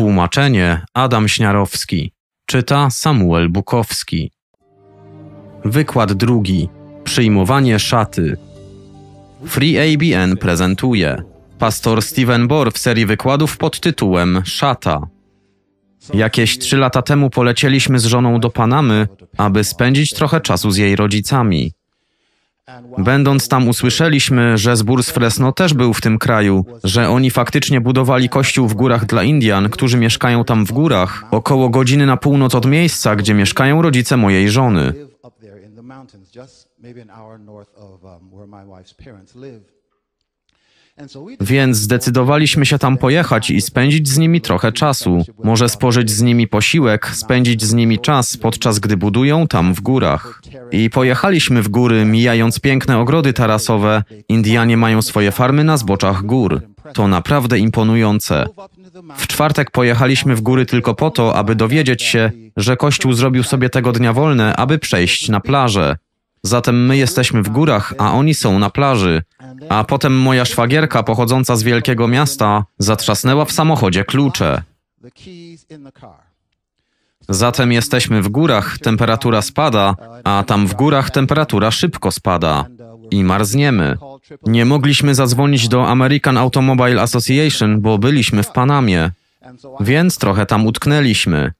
Tłumaczenie Adam Śniarowski. Czyta Samuel Bukowski. Wykład drugi. Przyjmowanie szaty. Free ABN prezentuje pastor Steven Bohr w serii wykładów pod tytułem Szata. Jakieś trzy lata temu polecieliśmy z żoną do Panamy, aby spędzić trochę czasu z jej rodzicami. Będąc tam usłyszeliśmy, że zbór z Fresno też był w tym kraju, że oni faktycznie budowali kościół w górach dla Indian, którzy mieszkają tam w górach, około godziny na północ od miejsca, gdzie mieszkają rodzice mojej żony. Więc zdecydowaliśmy się tam pojechać i spędzić z nimi trochę czasu. Może spożyć z nimi posiłek, spędzić z nimi czas, podczas gdy budują tam w górach. I pojechaliśmy w góry, mijając piękne ogrody tarasowe. Indianie mają swoje farmy na zboczach gór. To naprawdę imponujące. W czwartek pojechaliśmy w góry tylko po to, aby dowiedzieć się, że Kościół zrobił sobie tego dnia wolne, aby przejść na plażę. Zatem my jesteśmy w górach, a oni są na plaży. A potem moja szwagierka pochodząca z wielkiego miasta zatrzasnęła w samochodzie klucze. Zatem jesteśmy w górach, temperatura spada, a tam w górach temperatura szybko spada i marzniemy. Nie mogliśmy zadzwonić do American Automobile Association, bo byliśmy w Panamie. Więc trochę tam utknęliśmy.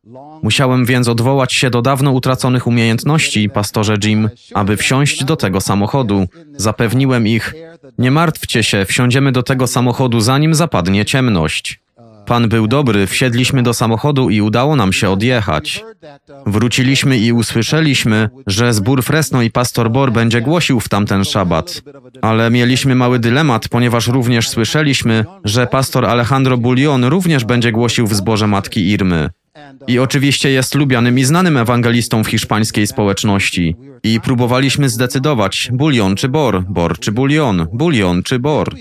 Musiałem więc odwołać się do dawno utraconych umiejętności, pastorze Jim, aby wsiąść do tego samochodu. Zapewniłem ich, nie martwcie się, wsiądziemy do tego samochodu zanim zapadnie ciemność. Pan był dobry, wsiedliśmy do samochodu i udało nam się odjechać. Wróciliśmy i usłyszeliśmy, że zbór Fresno i pastor Bor będzie głosił w tamten szabat. Ale mieliśmy mały dylemat, ponieważ również słyszeliśmy, że pastor Alejandro Bullion również będzie głosił w zborze Matki Irmy. I oczywiście jest lubianym i znanym ewangelistą w hiszpańskiej społeczności. I próbowaliśmy zdecydować, Bullion czy Bor, Bor czy Bullion, Bullion czy Bor.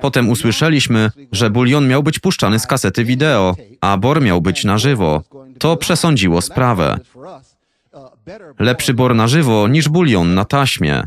Potem usłyszeliśmy, że Bullion miał być puszczany z kasety wideo, a Bor miał być na żywo. To przesądziło sprawę. Lepszy bor na żywo niż bulion na taśmie.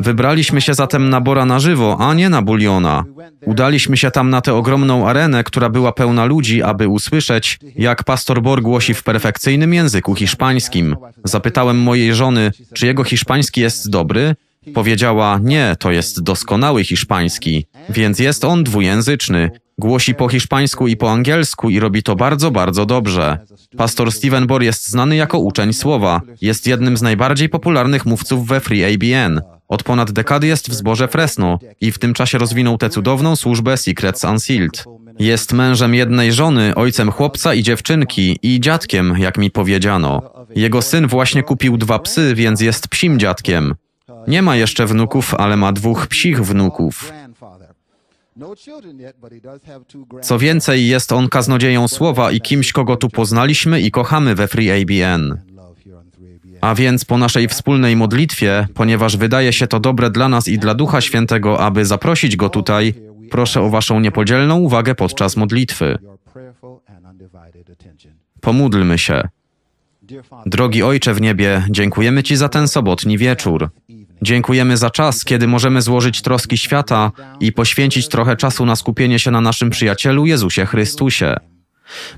Wybraliśmy się zatem na bora na żywo, a nie na buliona. Udaliśmy się tam na tę ogromną arenę, która była pełna ludzi, aby usłyszeć, jak pastor Bor głosi w perfekcyjnym języku hiszpańskim. Zapytałem mojej żony, czy jego hiszpański jest dobry. Powiedziała, nie, to jest doskonały hiszpański, więc jest on dwujęzyczny. Głosi po hiszpańsku i po angielsku i robi to bardzo, bardzo dobrze. Pastor Steven Bor jest znany jako uczeń słowa. Jest jednym z najbardziej popularnych mówców we Free ABN. Od ponad dekady jest w zborze Fresno i w tym czasie rozwinął tę cudowną służbę Secrets Unsealed. Jest mężem jednej żony, ojcem chłopca i dziewczynki i dziadkiem, jak mi powiedziano. Jego syn właśnie kupił dwa psy, więc jest psim dziadkiem. Nie ma jeszcze wnuków, ale ma dwóch psich wnuków. No Co więcej, jest on kaznodzieją słowa i kimś, kogo tu poznaliśmy i kochamy we ABN. A więc po naszej wspólnej modlitwie, ponieważ wydaje się to dobre dla nas i dla Ducha Świętego, aby zaprosić go tutaj, proszę o Waszą niepodzielną uwagę podczas modlitwy. Pomódlmy się. Drogi Ojcze w niebie, dziękujemy Ci za ten sobotni wieczór. Dziękujemy za czas, kiedy możemy złożyć troski świata i poświęcić trochę czasu na skupienie się na naszym przyjacielu Jezusie Chrystusie.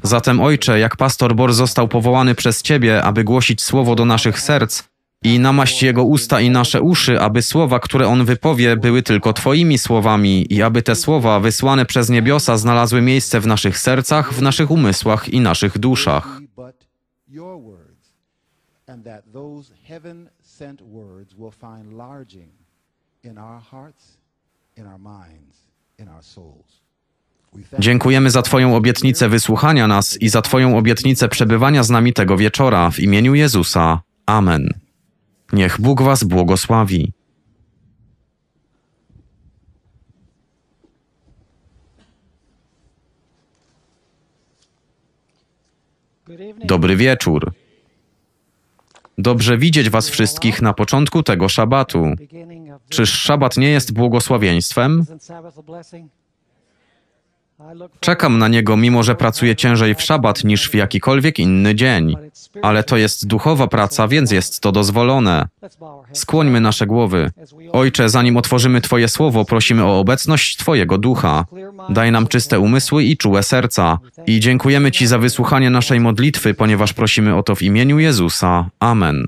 Zatem, Ojcze, jak pastor Bor został powołany przez Ciebie, aby głosić słowo do naszych serc, i namaść jego usta i nasze uszy, aby słowa, które on wypowie, były tylko Twoimi słowami i aby te słowa wysłane przez niebiosa znalazły miejsce w naszych sercach, w naszych umysłach i naszych duszach sent words will find lodging in our hearts, in our minds, in our souls. Dziękujemy za Twoją obietnicę wysłuchania nas i za Twoją obietnicę przebywania z nami tego wieczora w imieniu Jezusa. Amen. Niech Bóg Was błogosławi. Dobry wieczór. Dobrze widzieć Was wszystkich na początku tego szabatu. Czyż szabat nie jest błogosławieństwem? Czekam na niego, mimo że pracuję ciężej w szabat niż w jakikolwiek inny dzień. Ale to jest duchowa praca, więc jest to dozwolone. Skłońmy nasze głowy. Ojcze, zanim otworzymy Twoje słowo, prosimy o obecność Twojego ducha. Daj nam czyste umysły i czułe serca. I dziękujemy Ci za wysłuchanie naszej modlitwy, ponieważ prosimy o to w imieniu Jezusa. Amen.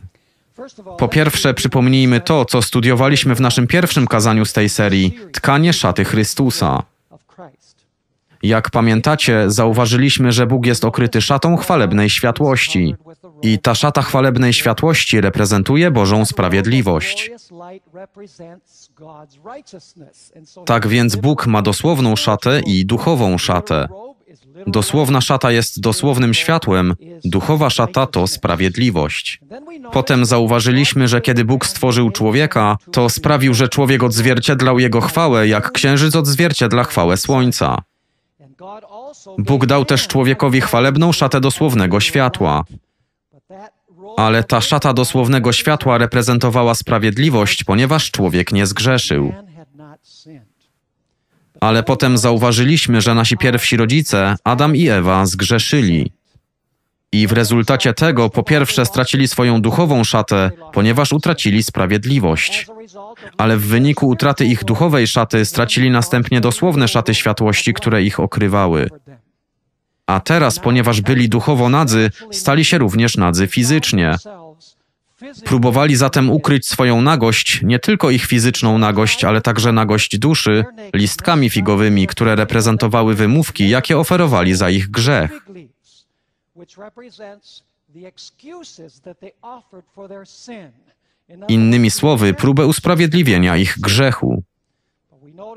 Po pierwsze, przypomnijmy to, co studiowaliśmy w naszym pierwszym kazaniu z tej serii: tkanie szaty Chrystusa. Jak pamiętacie, zauważyliśmy, że Bóg jest okryty szatą chwalebnej światłości. I ta szata chwalebnej światłości reprezentuje Bożą sprawiedliwość. Tak więc Bóg ma dosłowną szatę i duchową szatę. Dosłowna szata jest dosłownym światłem, duchowa szata to sprawiedliwość. Potem zauważyliśmy, że kiedy Bóg stworzył człowieka, to sprawił, że człowiek odzwierciedlał jego chwałę, jak księżyc odzwierciedla chwałę słońca. Bóg dał też człowiekowi chwalebną szatę dosłownego światła. Ale ta szata dosłownego światła reprezentowała sprawiedliwość, ponieważ człowiek nie zgrzeszył. Ale potem zauważyliśmy, że nasi pierwsi rodzice, Adam i Ewa, zgrzeszyli. I w rezultacie tego, po pierwsze, stracili swoją duchową szatę, ponieważ utracili sprawiedliwość. Ale w wyniku utraty ich duchowej szaty stracili następnie dosłowne szaty światłości, które ich okrywały. A teraz, ponieważ byli duchowo nadzy, stali się również nadzy fizycznie. Próbowali zatem ukryć swoją nagość, nie tylko ich fizyczną nagość, ale także nagość duszy, listkami figowymi, które reprezentowały wymówki, jakie oferowali za ich grzech. Innymi słowy, próbę usprawiedliwienia ich grzechu.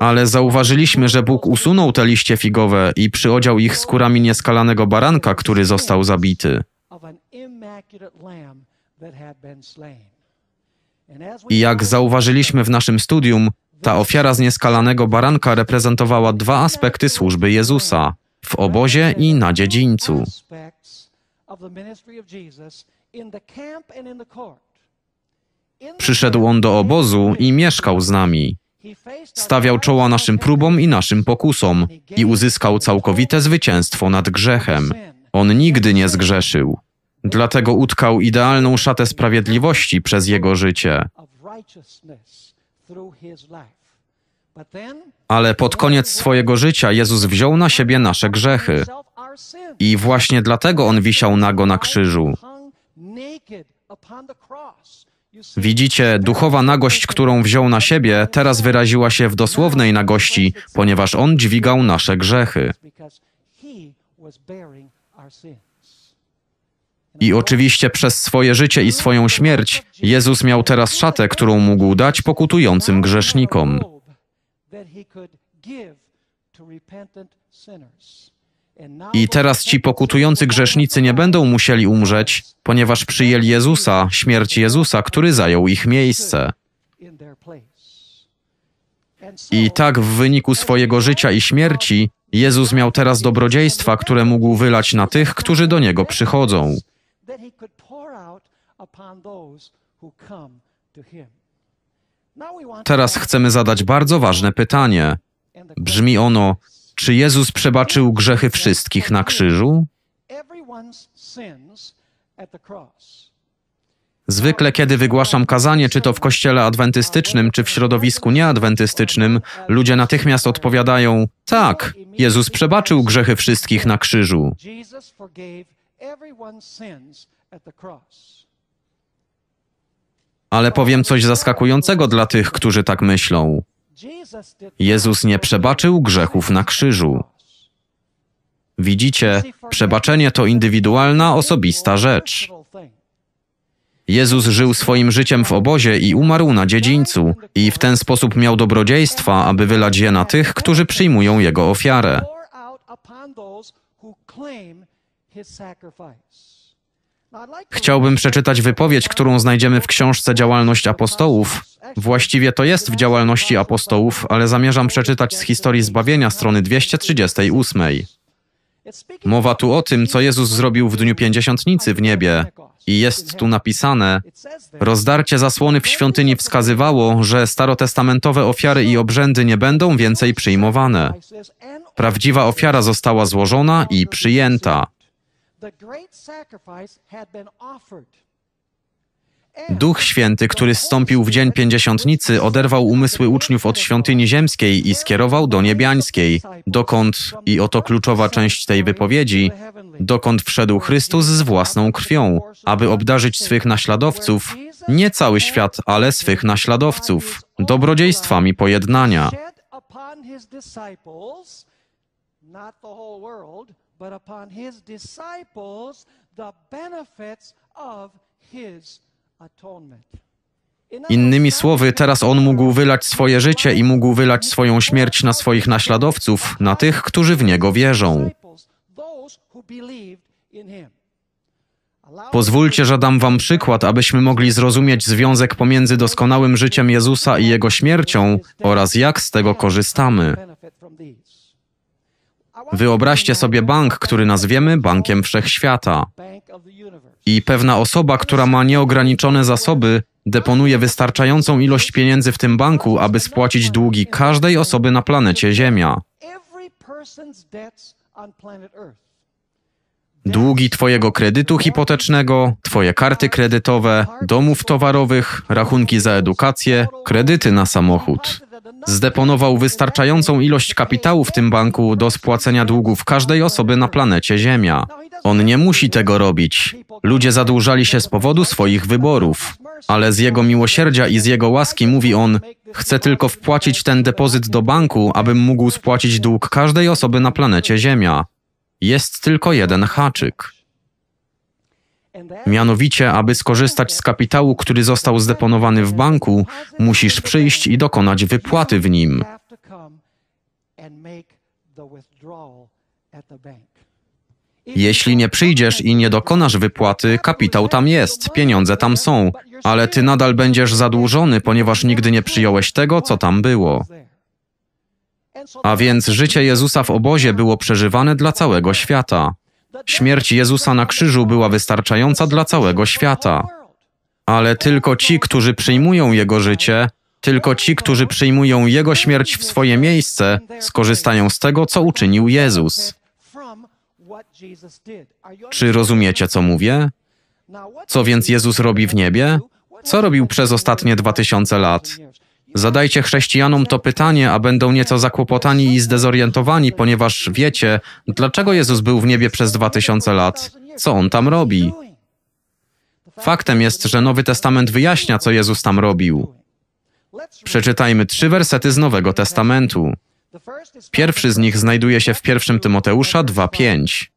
Ale zauważyliśmy, że Bóg usunął te liście figowe i przyodział ich skórami nieskalanego baranka, który został zabity. I jak zauważyliśmy w naszym studium, ta ofiara z nieskalanego baranka reprezentowała dwa aspekty służby Jezusa w obozie i na dziedzińcu of the ministry of Jesus in the camp and in the court. Przyszedł on do obozu i mieszkał z nami. Stawiał czoła naszym próbom i naszym pokusom i uzyskał całkowite zwycięstwo nad grzechem. On nigdy nie zgrzeszył. Dlatego utkał idealną szatę sprawiedliwości przez jego życie. Ale pod koniec swojego życia Jezus wziął na siebie nasze grzechy. I właśnie dlatego on wisiał nago na krzyżu. Widzicie, duchowa nagość, którą wziął na siebie, teraz wyraziła się w dosłownej nagości, ponieważ on dźwigał nasze grzechy. I oczywiście przez swoje życie i swoją śmierć Jezus miał teraz szatę, którą mógł dać pokutującym grzesznikom. I teraz ci pokutujący grzesznicy nie będą musieli umrzeć, ponieważ przyjęli Jezusa, śmierć Jezusa, który zajął ich miejsce. I tak w wyniku swojego życia i śmierci Jezus miał teraz dobrodziejstwa, które mógł wylać na tych, którzy do Niego przychodzą. Teraz chcemy zadać bardzo ważne pytanie. Brzmi ono, czy Jezus przebaczył grzechy wszystkich na krzyżu? Zwykle, kiedy wygłaszam kazanie, czy to w kościele adwentystycznym, czy w środowisku nieadwentystycznym, ludzie natychmiast odpowiadają: Tak, Jezus przebaczył grzechy wszystkich na krzyżu. Ale powiem coś zaskakującego dla tych, którzy tak myślą. Jezus nie przebaczył grzechów na krzyżu. Widzicie, przebaczenie to indywidualna, osobista rzecz. Jezus żył swoim życiem w obozie i umarł na dziedzińcu, i w ten sposób miał dobrodziejstwa, aby wylać je na tych, którzy przyjmują jego ofiarę. Chciałbym przeczytać wypowiedź, którą znajdziemy w książce Działalność Apostołów. Właściwie to jest w działalności apostołów, ale zamierzam przeczytać z historii zbawienia strony 238. Mowa tu o tym, co Jezus zrobił w dniu pięćdziesiątnicy w niebie. I jest tu napisane: Rozdarcie zasłony w świątyni wskazywało, że starotestamentowe ofiary i obrzędy nie będą więcej przyjmowane. Prawdziwa ofiara została złożona i przyjęta. Duch Święty, który zstąpił w dzień pięćdziesiątnicy, oderwał umysły uczniów od świątyni ziemskiej i skierował do niebiańskiej, dokąd, i oto kluczowa część tej wypowiedzi, dokąd wszedł Chrystus z własną krwią, aby obdarzyć swych naśladowców, nie cały świat, ale swych naśladowców, dobrodziejstwami pojednania but upon his disciples the benefits of his atonement. Innymi słowy, teraz on mógł wylać swoje życie i mógł wylać swoją śmierć na swoich naśladowców, na tych, którzy w niego wierzą. Pozwólcie, że dam wam przykład, abyśmy mogli zrozumieć związek pomiędzy doskonałym życiem Jezusa i jego śmiercią oraz jak z tego korzystamy. Wyobraźcie sobie bank, który nazwiemy Bankiem Wszechświata. I pewna osoba, która ma nieograniczone zasoby, deponuje wystarczającą ilość pieniędzy w tym banku, aby spłacić długi każdej osoby na planecie Ziemia. Długi Twojego kredytu hipotecznego, Twoje karty kredytowe, domów towarowych, rachunki za edukację, kredyty na samochód. Zdeponował wystarczającą ilość kapitału w tym banku do spłacenia długów każdej osoby na planecie Ziemia. On nie musi tego robić. Ludzie zadłużali się z powodu swoich wyborów. Ale z jego miłosierdzia i z jego łaski mówi on: Chcę tylko wpłacić ten depozyt do banku, abym mógł spłacić dług każdej osoby na planecie Ziemia. Jest tylko jeden haczyk. Mianowicie, aby skorzystać z kapitału, który został zdeponowany w banku, musisz przyjść i dokonać wypłaty w nim. Jeśli nie przyjdziesz i nie dokonasz wypłaty, kapitał tam jest, pieniądze tam są, ale ty nadal będziesz zadłużony, ponieważ nigdy nie przyjąłeś tego, co tam było. A więc życie Jezusa w obozie było przeżywane dla całego świata. Śmierć Jezusa na krzyżu była wystarczająca dla całego świata. Ale tylko ci, którzy przyjmują Jego życie, tylko ci, którzy przyjmują Jego śmierć w swoje miejsce, skorzystają z tego, co uczynił Jezus. Czy rozumiecie, co mówię? Co więc Jezus robi w niebie? Co robił przez ostatnie dwa tysiące lat? Zadajcie chrześcijanom to pytanie, a będą nieco zakłopotani i zdezorientowani, ponieważ wiecie, dlaczego Jezus był w niebie przez dwa tysiące lat. Co on tam robi? Faktem jest, że Nowy Testament wyjaśnia, co Jezus tam robił. Przeczytajmy trzy wersety z Nowego Testamentu. Pierwszy z nich znajduje się w 1 Tymoteusza 2:5.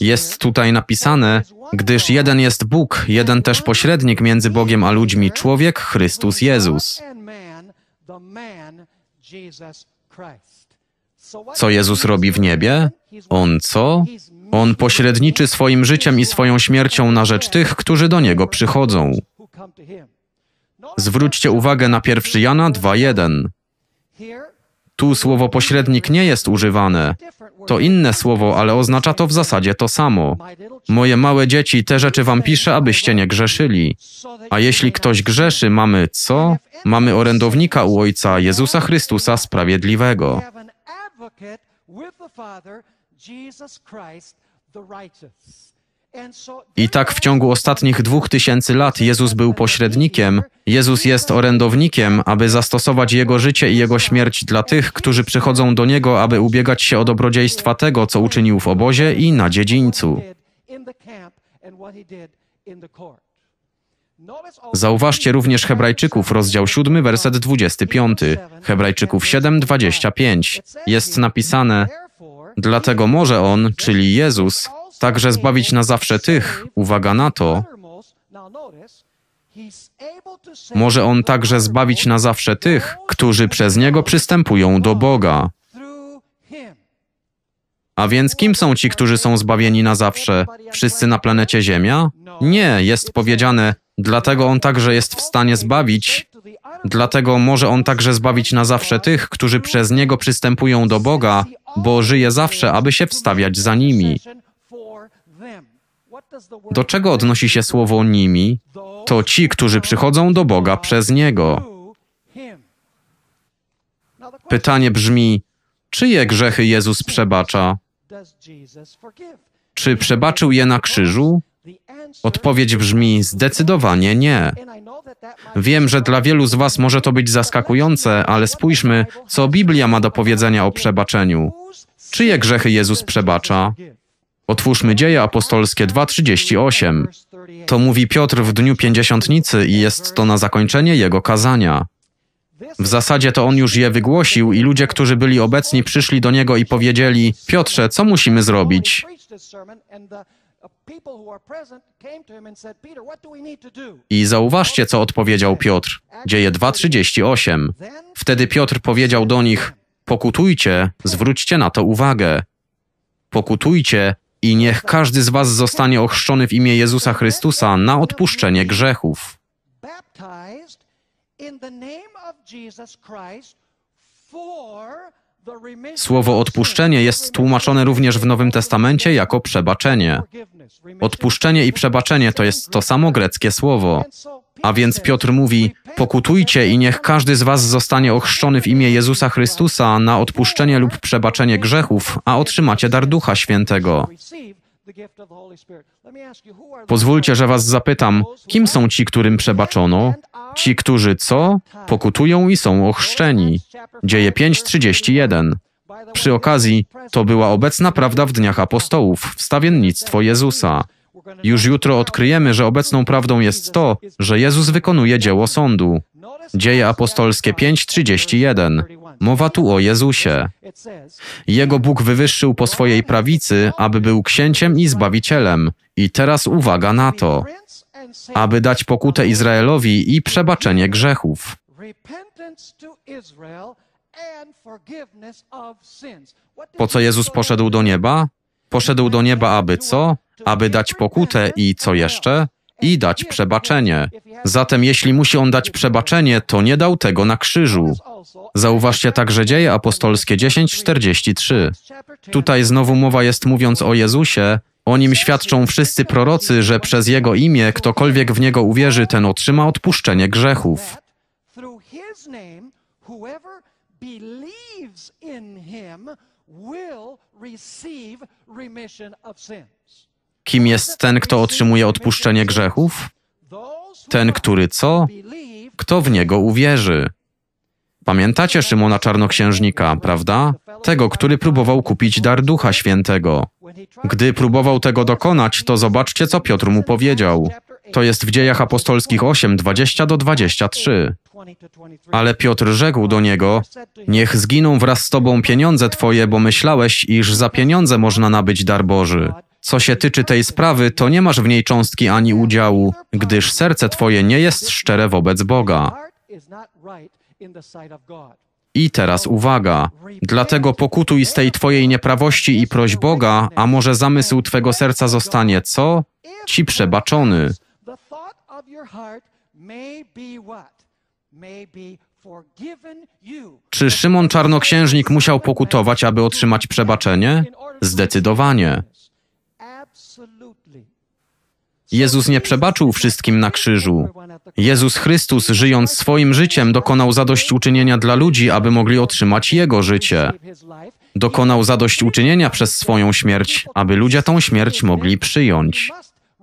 Jest tutaj napisane, gdyż jeden jest Bóg, jeden też pośrednik między Bogiem a ludźmi, człowiek Chrystus Jezus. Co Jezus robi w niebie? On co? On pośredniczy swoim życiem i swoją śmiercią na rzecz tych, którzy do Niego przychodzą. Zwróćcie uwagę na 1 Jana 2.1. Tu słowo pośrednik nie jest używane. To inne słowo, ale oznacza to w zasadzie to samo. Moje małe dzieci, te rzeczy wam piszę, abyście nie grzeszyli. A jeśli ktoś grzeszy, mamy co? Mamy orędownika u Ojca, Jezusa Chrystusa Sprawiedliwego. Jesus Christ the righteous. I tak w ciągu ostatnich dwóch tysięcy lat Jezus był pośrednikiem, Jezus jest orędownikiem, aby zastosować Jego życie i Jego śmierć dla tych, którzy przychodzą do Niego, aby ubiegać się o dobrodziejstwa tego, co uczynił w obozie i na dziedzińcu. Zauważcie również Hebrajczyków, rozdział 7, werset 25, Hebrajczyków 7, 25. Jest napisane, dlatego może On, czyli Jezus, także zbawić na zawsze tych, uwaga na to, może On także zbawić na zawsze tych, którzy przez Niego przystępują do Boga. A więc kim są ci, którzy są zbawieni na zawsze? Wszyscy na planecie Ziemia? No. Nie, jest powiedziane, dlatego On także jest w stanie zbawić, dlatego może On także zbawić na zawsze tych, którzy przez Niego przystępują do Boga, bo żyje zawsze, aby się wstawiać za nimi. Do czego odnosi się słowo nimi? To ci, którzy przychodzą do Boga przez Niego. Pytanie brzmi, czyje grzechy Jezus przebacza? Czy przebaczył je na krzyżu? Odpowiedź brzmi zdecydowanie nie. Wiem, że dla wielu z Was może to być zaskakujące, ale spójrzmy, co Biblia ma do powiedzenia o przebaczeniu. Czyje grzechy Jezus przebacza? Otwórzmy Dzieje Apostolskie 2:38. To mówi Piotr w dniu pięćdziesiątnicy i jest to na zakończenie jego kazania. W zasadzie to on już je wygłosił i ludzie, którzy byli obecni, przyszli do niego i powiedzieli: Piotrze, co musimy zrobić? I zauważcie, co odpowiedział Piotr. Dzieje 2:38. Wtedy Piotr powiedział do nich: Pokutujcie, zwróćcie na to uwagę. Pokutujcie i niech każdy z Was zostanie ochrzczony w imię Jezusa Chrystusa na odpuszczenie grzechów. Słowo odpuszczenie jest tłumaczone również w Nowym Testamencie jako przebaczenie. Odpuszczenie i przebaczenie to jest to samo greckie słowo. A więc Piotr mówi: Pokutujcie i niech każdy z was zostanie ochrzczony w imię Jezusa Chrystusa na odpuszczenie lub przebaczenie grzechów, a otrzymacie dar Ducha Świętego. Pozwólcie, że was zapytam, kim są ci, którym przebaczono? Ci, którzy co? Pokutują i są ochrzczeni. Dzieje 5:31. Przy okazji, to była obecna prawda w dniach apostołów, wstawiennictwo Jezusa. Już jutro odkryjemy, że obecną prawdą jest to, że Jezus wykonuje dzieło sądu. Dzieje apostolskie 5:31. Mowa tu o Jezusie. Jego Bóg wywyższył po swojej prawicy, aby był księciem i zbawicielem. I teraz uwaga na to, aby dać pokutę Izraelowi i przebaczenie grzechów. Po co Jezus poszedł do nieba? Poszedł do nieba, aby co? Aby dać pokutę i co jeszcze? I dać przebaczenie. Zatem jeśli musi on dać przebaczenie, to nie dał tego na krzyżu. Zauważcie także dzieje apostolskie 10:43. Tutaj znowu mowa jest mówiąc o Jezusie, o nim świadczą wszyscy prorocy, że przez jego imię ktokolwiek w niego uwierzy, ten otrzyma odpuszczenie grzechów. Through his name, whoever believes in him will receive remission of sins. Kim jest ten, kto otrzymuje odpuszczenie grzechów? Ten, który co? Kto w niego uwierzy? Pamiętacie Szymona Czarnoksiężnika, prawda? Tego, który próbował kupić dar Ducha Świętego. Gdy próbował tego dokonać, to zobaczcie, co Piotr mu powiedział. To jest w Dziejach Apostolskich 8, 20 do 23. Ale Piotr rzekł do niego: Niech zginą wraz z tobą pieniądze twoje, bo myślałeś, iż za pieniądze można nabyć dar Boży. Co się tyczy tej sprawy, to nie masz w niej cząstki ani udziału, gdyż serce twoje nie jest szczere wobec Boga. I teraz uwaga. Dlatego pokutuj z tej twojej nieprawości i proś Boga, a może zamysł twego serca zostanie co? Ci przebaczony. Czy Szymon Czarnoksiężnik musiał pokutować, aby otrzymać przebaczenie? Zdecydowanie. Jezus nie przebaczył wszystkim na krzyżu. Jezus Chrystus, żyjąc swoim życiem, dokonał zadośćuczynienia dla ludzi, aby mogli otrzymać Jego życie. Dokonał zadośćuczynienia przez swoją śmierć, aby ludzie tą śmierć mogli przyjąć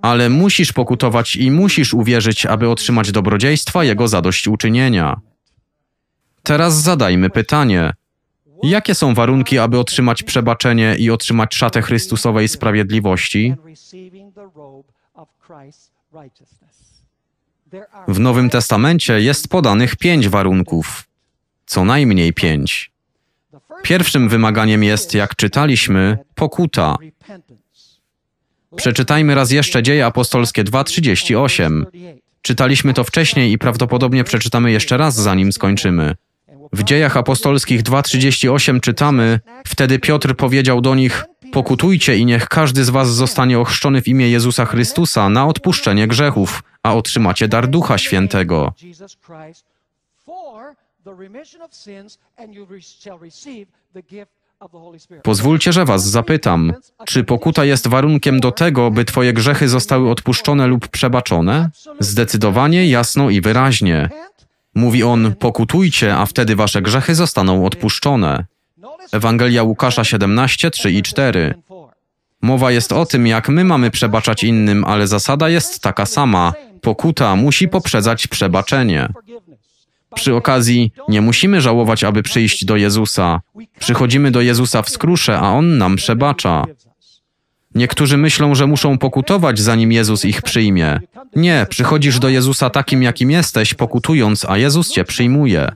ale musisz pokutować i musisz uwierzyć, aby otrzymać dobrodziejstwa Jego zadośćuczynienia. Teraz zadajmy pytanie. Jakie są warunki, aby otrzymać przebaczenie i otrzymać szatę Chrystusowej sprawiedliwości? W Nowym Testamencie jest podanych pięć warunków, co najmniej pięć. Pierwszym wymaganiem jest, jak czytaliśmy, pokuta. Przeczytajmy raz jeszcze Dzieje Apostolskie 2:38. Czytaliśmy to wcześniej i prawdopodobnie przeczytamy jeszcze raz, zanim skończymy. W Dziejach Apostolskich 2:38 czytamy: Wtedy Piotr powiedział do nich: Pokutujcie i niech każdy z was zostanie ochrzczony w imię Jezusa Chrystusa na odpuszczenie grzechów, a otrzymacie dar Ducha Świętego. Pozwólcie, że was zapytam, czy pokuta jest warunkiem do tego, by twoje grzechy zostały odpuszczone lub przebaczone? Zdecydowanie, jasno i wyraźnie. Mówi on: pokutujcie, a wtedy wasze grzechy zostaną odpuszczone. Ewangelia Łukasza 17, 3 i 4. Mowa jest o tym, jak my mamy przebaczać innym, ale zasada jest taka sama: pokuta musi poprzedzać przebaczenie. Przy okazji, nie musimy żałować, aby przyjść do Jezusa. Przychodzimy do Jezusa w skrusze, a On nam przebacza. Niektórzy myślą, że muszą pokutować, zanim Jezus ich przyjmie. Nie, przychodzisz do Jezusa takim, jakim jesteś, pokutując, a Jezus cię przyjmuje.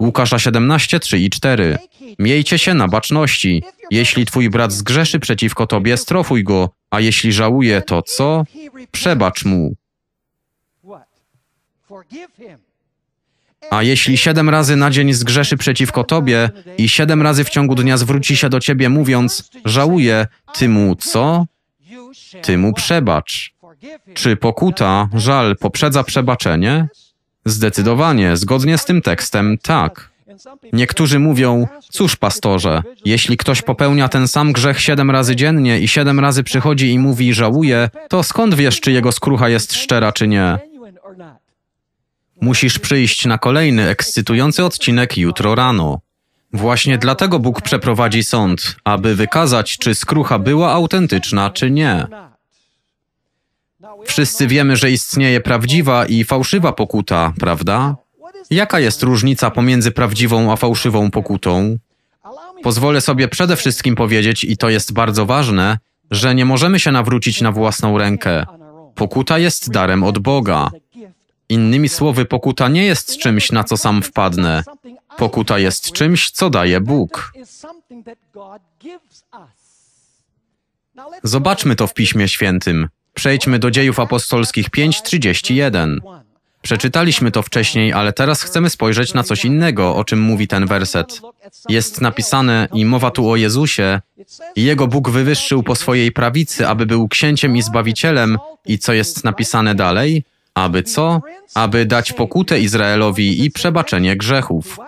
Łukasza 17, 3 i 4. Miejcie się na baczności. Jeśli twój brat zgrzeszy przeciwko tobie, strofuj go, a jeśli żałuje, to co? Przebacz mu. Forgive him. A jeśli siedem razy na dzień zgrzeszy przeciwko tobie i siedem razy w ciągu dnia zwróci się do ciebie mówiąc, żałuję, ty mu co? Ty mu przebacz. Czy pokuta, żal poprzedza przebaczenie? Zdecydowanie, zgodnie z tym tekstem, tak. Niektórzy mówią, cóż, pastorze, jeśli ktoś popełnia ten sam grzech siedem razy dziennie i siedem razy przychodzi i mówi, żałuje, to skąd wiesz, czy jego skrucha jest szczera, czy nie? Musisz przyjść na kolejny ekscytujący odcinek jutro rano. Właśnie dlatego Bóg przeprowadzi sąd, aby wykazać, czy skrucha była autentyczna, czy nie. Wszyscy wiemy, że istnieje prawdziwa i fałszywa pokuta, prawda? Jaka jest różnica pomiędzy prawdziwą a fałszywą pokutą? Pozwolę sobie przede wszystkim powiedzieć, i to jest bardzo ważne, że nie możemy się nawrócić na własną rękę. Pokuta jest darem od Boga. Innymi słowy, pokuta nie jest czymś, na co sam wpadnę. Pokuta jest czymś, co daje Bóg. Zobaczmy to w Piśmie Świętym. Przejdźmy do Dziejów Apostolskich 5:31. Przeczytaliśmy to wcześniej, ale teraz chcemy spojrzeć na coś innego, o czym mówi ten werset. Jest napisane i mowa tu o Jezusie, i jego Bóg wywyższył po swojej prawicy, aby był księciem i zbawicielem, i co jest napisane dalej? Aby co? Aby dać pokutę Izraelowi i przebaczenie grzechów.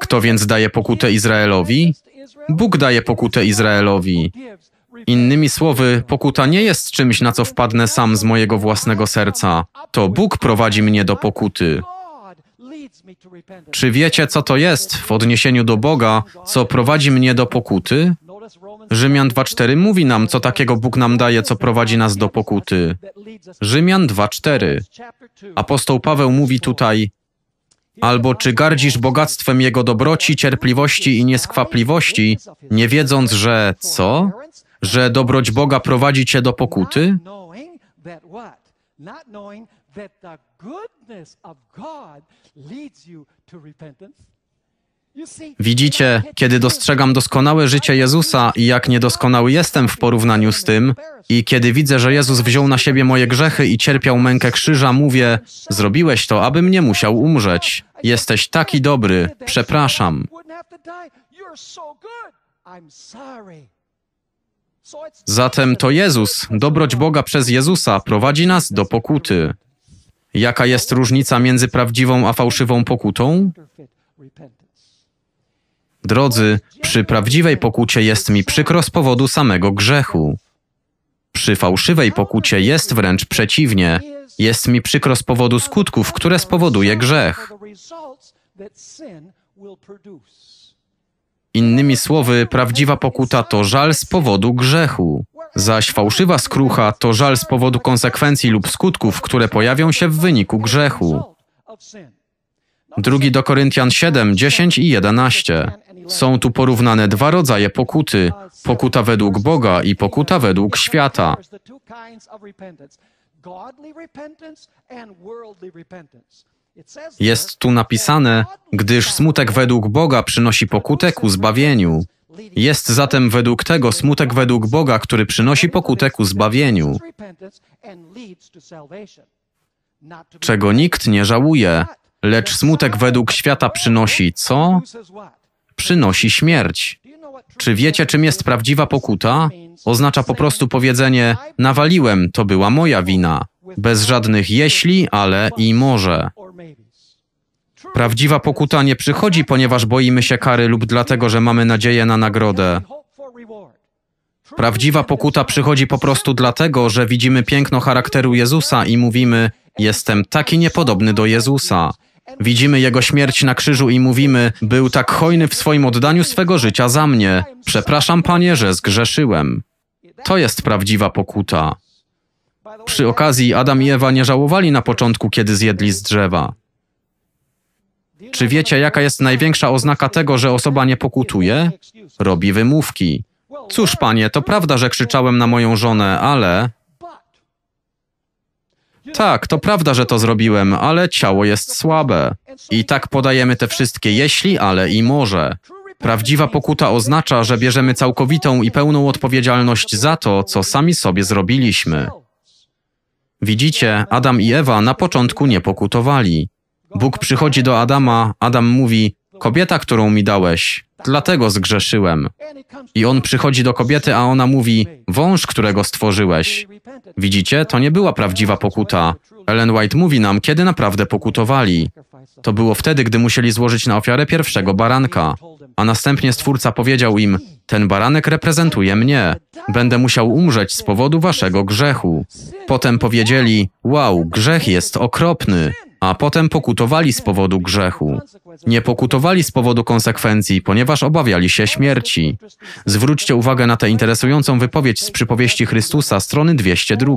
Kto więc daje pokutę Izraelowi? Bóg daje pokutę Izraelowi. Innymi słowy, pokuta nie jest czymś, na co wpadnę sam z mojego własnego serca. To Bóg prowadzi mnie do pokuty. Czy wiecie, co to jest w odniesieniu do Boga, co prowadzi mnie do pokuty? Rzymian 2:4 mówi nam, co takiego Bóg nam daje, co prowadzi nas do pokuty. Rzymian 2:4. Apostoł Paweł mówi tutaj: Albo czy gardzisz bogactwem jego dobroci, cierpliwości i nieskwapliwości, nie wiedząc, że co? Że dobroć Boga prowadzi cię do pokuty? goodness of God leads you to repentance. Widzicie, kiedy dostrzegam doskonałe życie Jezusa i jak niedoskonały jestem w porównaniu z tym, i kiedy widzę, że Jezus wziął na siebie moje grzechy i cierpiał mękę krzyża, mówię: Zrobiłeś to, abym nie musiał umrzeć. Jesteś taki dobry, przepraszam. Zatem to Jezus, dobroć Boga przez Jezusa prowadzi nas do pokuty. Jaka jest różnica między prawdziwą a fałszywą pokutą? Drodzy, przy prawdziwej pokucie jest mi przykro z powodu samego grzechu. Przy fałszywej pokucie jest wręcz przeciwnie. Jest mi przykro z powodu skutków, które spowoduje grzech. Innymi słowy, prawdziwa pokuta to żal z powodu grzechu. Zaś fałszywa skrucha to żal z powodu konsekwencji lub skutków, które pojawią się w wyniku grzechu. 2 do Koryntian 7, 10 i 11. Są tu porównane dwa rodzaje pokuty: pokuta według Boga i pokuta według świata. Jest tu napisane, gdyż smutek według Boga przynosi pokutę ku zbawieniu. Jest zatem według tego smutek według Boga, który przynosi pokutę ku zbawieniu, czego nikt nie żałuje, lecz smutek według świata przynosi co? Przynosi śmierć. Czy wiecie, czym jest prawdziwa pokuta? Oznacza po prostu powiedzenie: Nawaliłem, to była moja wina, bez żadnych jeśli, ale i może. Prawdziwa pokuta nie przychodzi, ponieważ boimy się kary lub dlatego, że mamy nadzieję na nagrodę. Prawdziwa pokuta przychodzi po prostu dlatego, że widzimy piękno charakteru Jezusa i mówimy: Jestem taki niepodobny do Jezusa. Widzimy Jego śmierć na krzyżu i mówimy: Był tak hojny w swoim oddaniu swego życia za mnie. Przepraszam, Panie, że zgrzeszyłem. To jest prawdziwa pokuta. Przy okazji, Adam i Ewa nie żałowali na początku, kiedy zjedli z drzewa. Czy wiecie, jaka jest największa oznaka tego, że osoba nie pokutuje? Robi wymówki. Cóż, panie, to prawda, że krzyczałem na moją żonę, ale. Tak, to prawda, że to zrobiłem, ale ciało jest słabe. I tak podajemy te wszystkie jeśli, ale i może. Prawdziwa pokuta oznacza, że bierzemy całkowitą i pełną odpowiedzialność za to, co sami sobie zrobiliśmy. Widzicie, Adam i Ewa na początku nie pokutowali. Bóg przychodzi do Adama, Adam mówi: Kobieta, którą mi dałeś, dlatego zgrzeszyłem. I on przychodzi do kobiety, a ona mówi: Wąż, którego stworzyłeś. Widzicie, to nie była prawdziwa pokuta. Ellen White mówi nam, kiedy naprawdę pokutowali. To było wtedy, gdy musieli złożyć na ofiarę pierwszego baranka. A następnie stwórca powiedział im: Ten baranek reprezentuje mnie. Będę musiał umrzeć z powodu waszego grzechu. Potem powiedzieli: Wow, grzech jest okropny a potem pokutowali z powodu grzechu. Nie pokutowali z powodu konsekwencji, ponieważ obawiali się śmierci. Zwróćcie uwagę na tę interesującą wypowiedź z przypowieści Chrystusa, strony 202.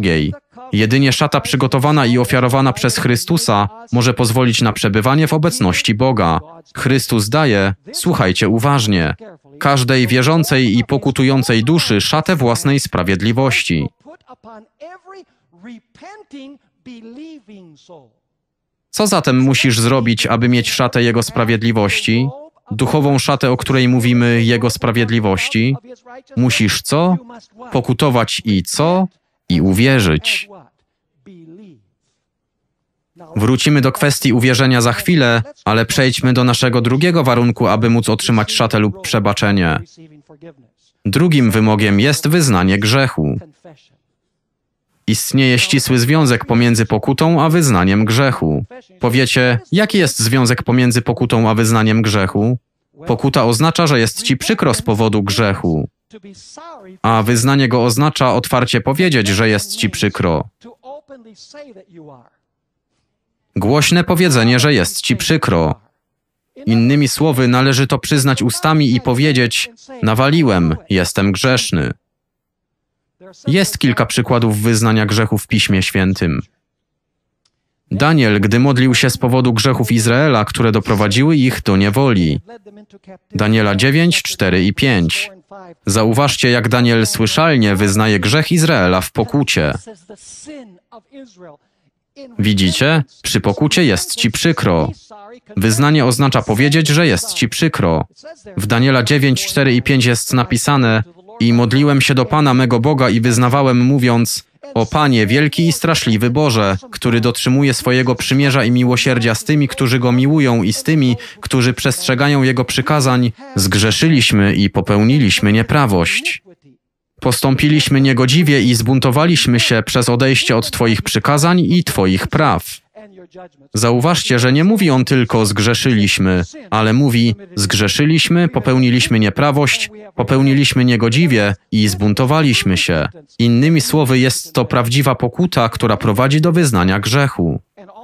Jedynie szata przygotowana i ofiarowana przez Chrystusa może pozwolić na przebywanie w obecności Boga. Chrystus daje, słuchajcie uważnie, każdej wierzącej i pokutującej duszy szatę własnej sprawiedliwości. Co zatem musisz zrobić, aby mieć szatę Jego sprawiedliwości? Duchową szatę, o której mówimy Jego sprawiedliwości? Musisz co? Pokutować i co? I uwierzyć. Wrócimy do kwestii uwierzenia za chwilę, ale przejdźmy do naszego drugiego warunku, aby móc otrzymać szatę lub przebaczenie. Drugim wymogiem jest wyznanie grzechu. Istnieje ścisły związek pomiędzy pokutą a wyznaniem grzechu. Powiecie, jaki jest związek pomiędzy pokutą a wyznaniem grzechu? Pokuta oznacza, że jest ci przykro z powodu grzechu, a wyznanie go oznacza otwarcie powiedzieć, że jest ci przykro. Głośne powiedzenie, że jest ci przykro. Innymi słowy, należy to przyznać ustami i powiedzieć: Nawaliłem, jestem grzeszny. Jest kilka przykładów wyznania grzechu w Piśmie Świętym. Daniel, gdy modlił się z powodu grzechów Izraela, które doprowadziły ich do niewoli. Daniela 9, 4 i 5. Zauważcie, jak Daniel słyszalnie wyznaje grzech Izraela w pokucie. Widzicie? Przy pokucie jest ci przykro. Wyznanie oznacza powiedzieć, że jest ci przykro. W Daniela 9, 4 i 5 jest napisane: i modliłem się do Pana mego Boga i wyznawałem, mówiąc: O Panie, wielki i straszliwy Boże, który dotrzymuje swojego przymierza i miłosierdzia z tymi, którzy go miłują i z tymi, którzy przestrzegają jego przykazań, zgrzeszyliśmy i popełniliśmy nieprawość. Postąpiliśmy niegodziwie i zbuntowaliśmy się przez odejście od Twoich przykazań i Twoich praw. Zauważcie, że nie mówi on tylko zgrzeszyliśmy, ale mówi zgrzeszyliśmy, popełniliśmy nieprawość, popełniliśmy niegodziwie i zbuntowaliśmy się. Innymi słowy, jest to prawdziwa pokuta, która prowadzi do wyznania grzechu.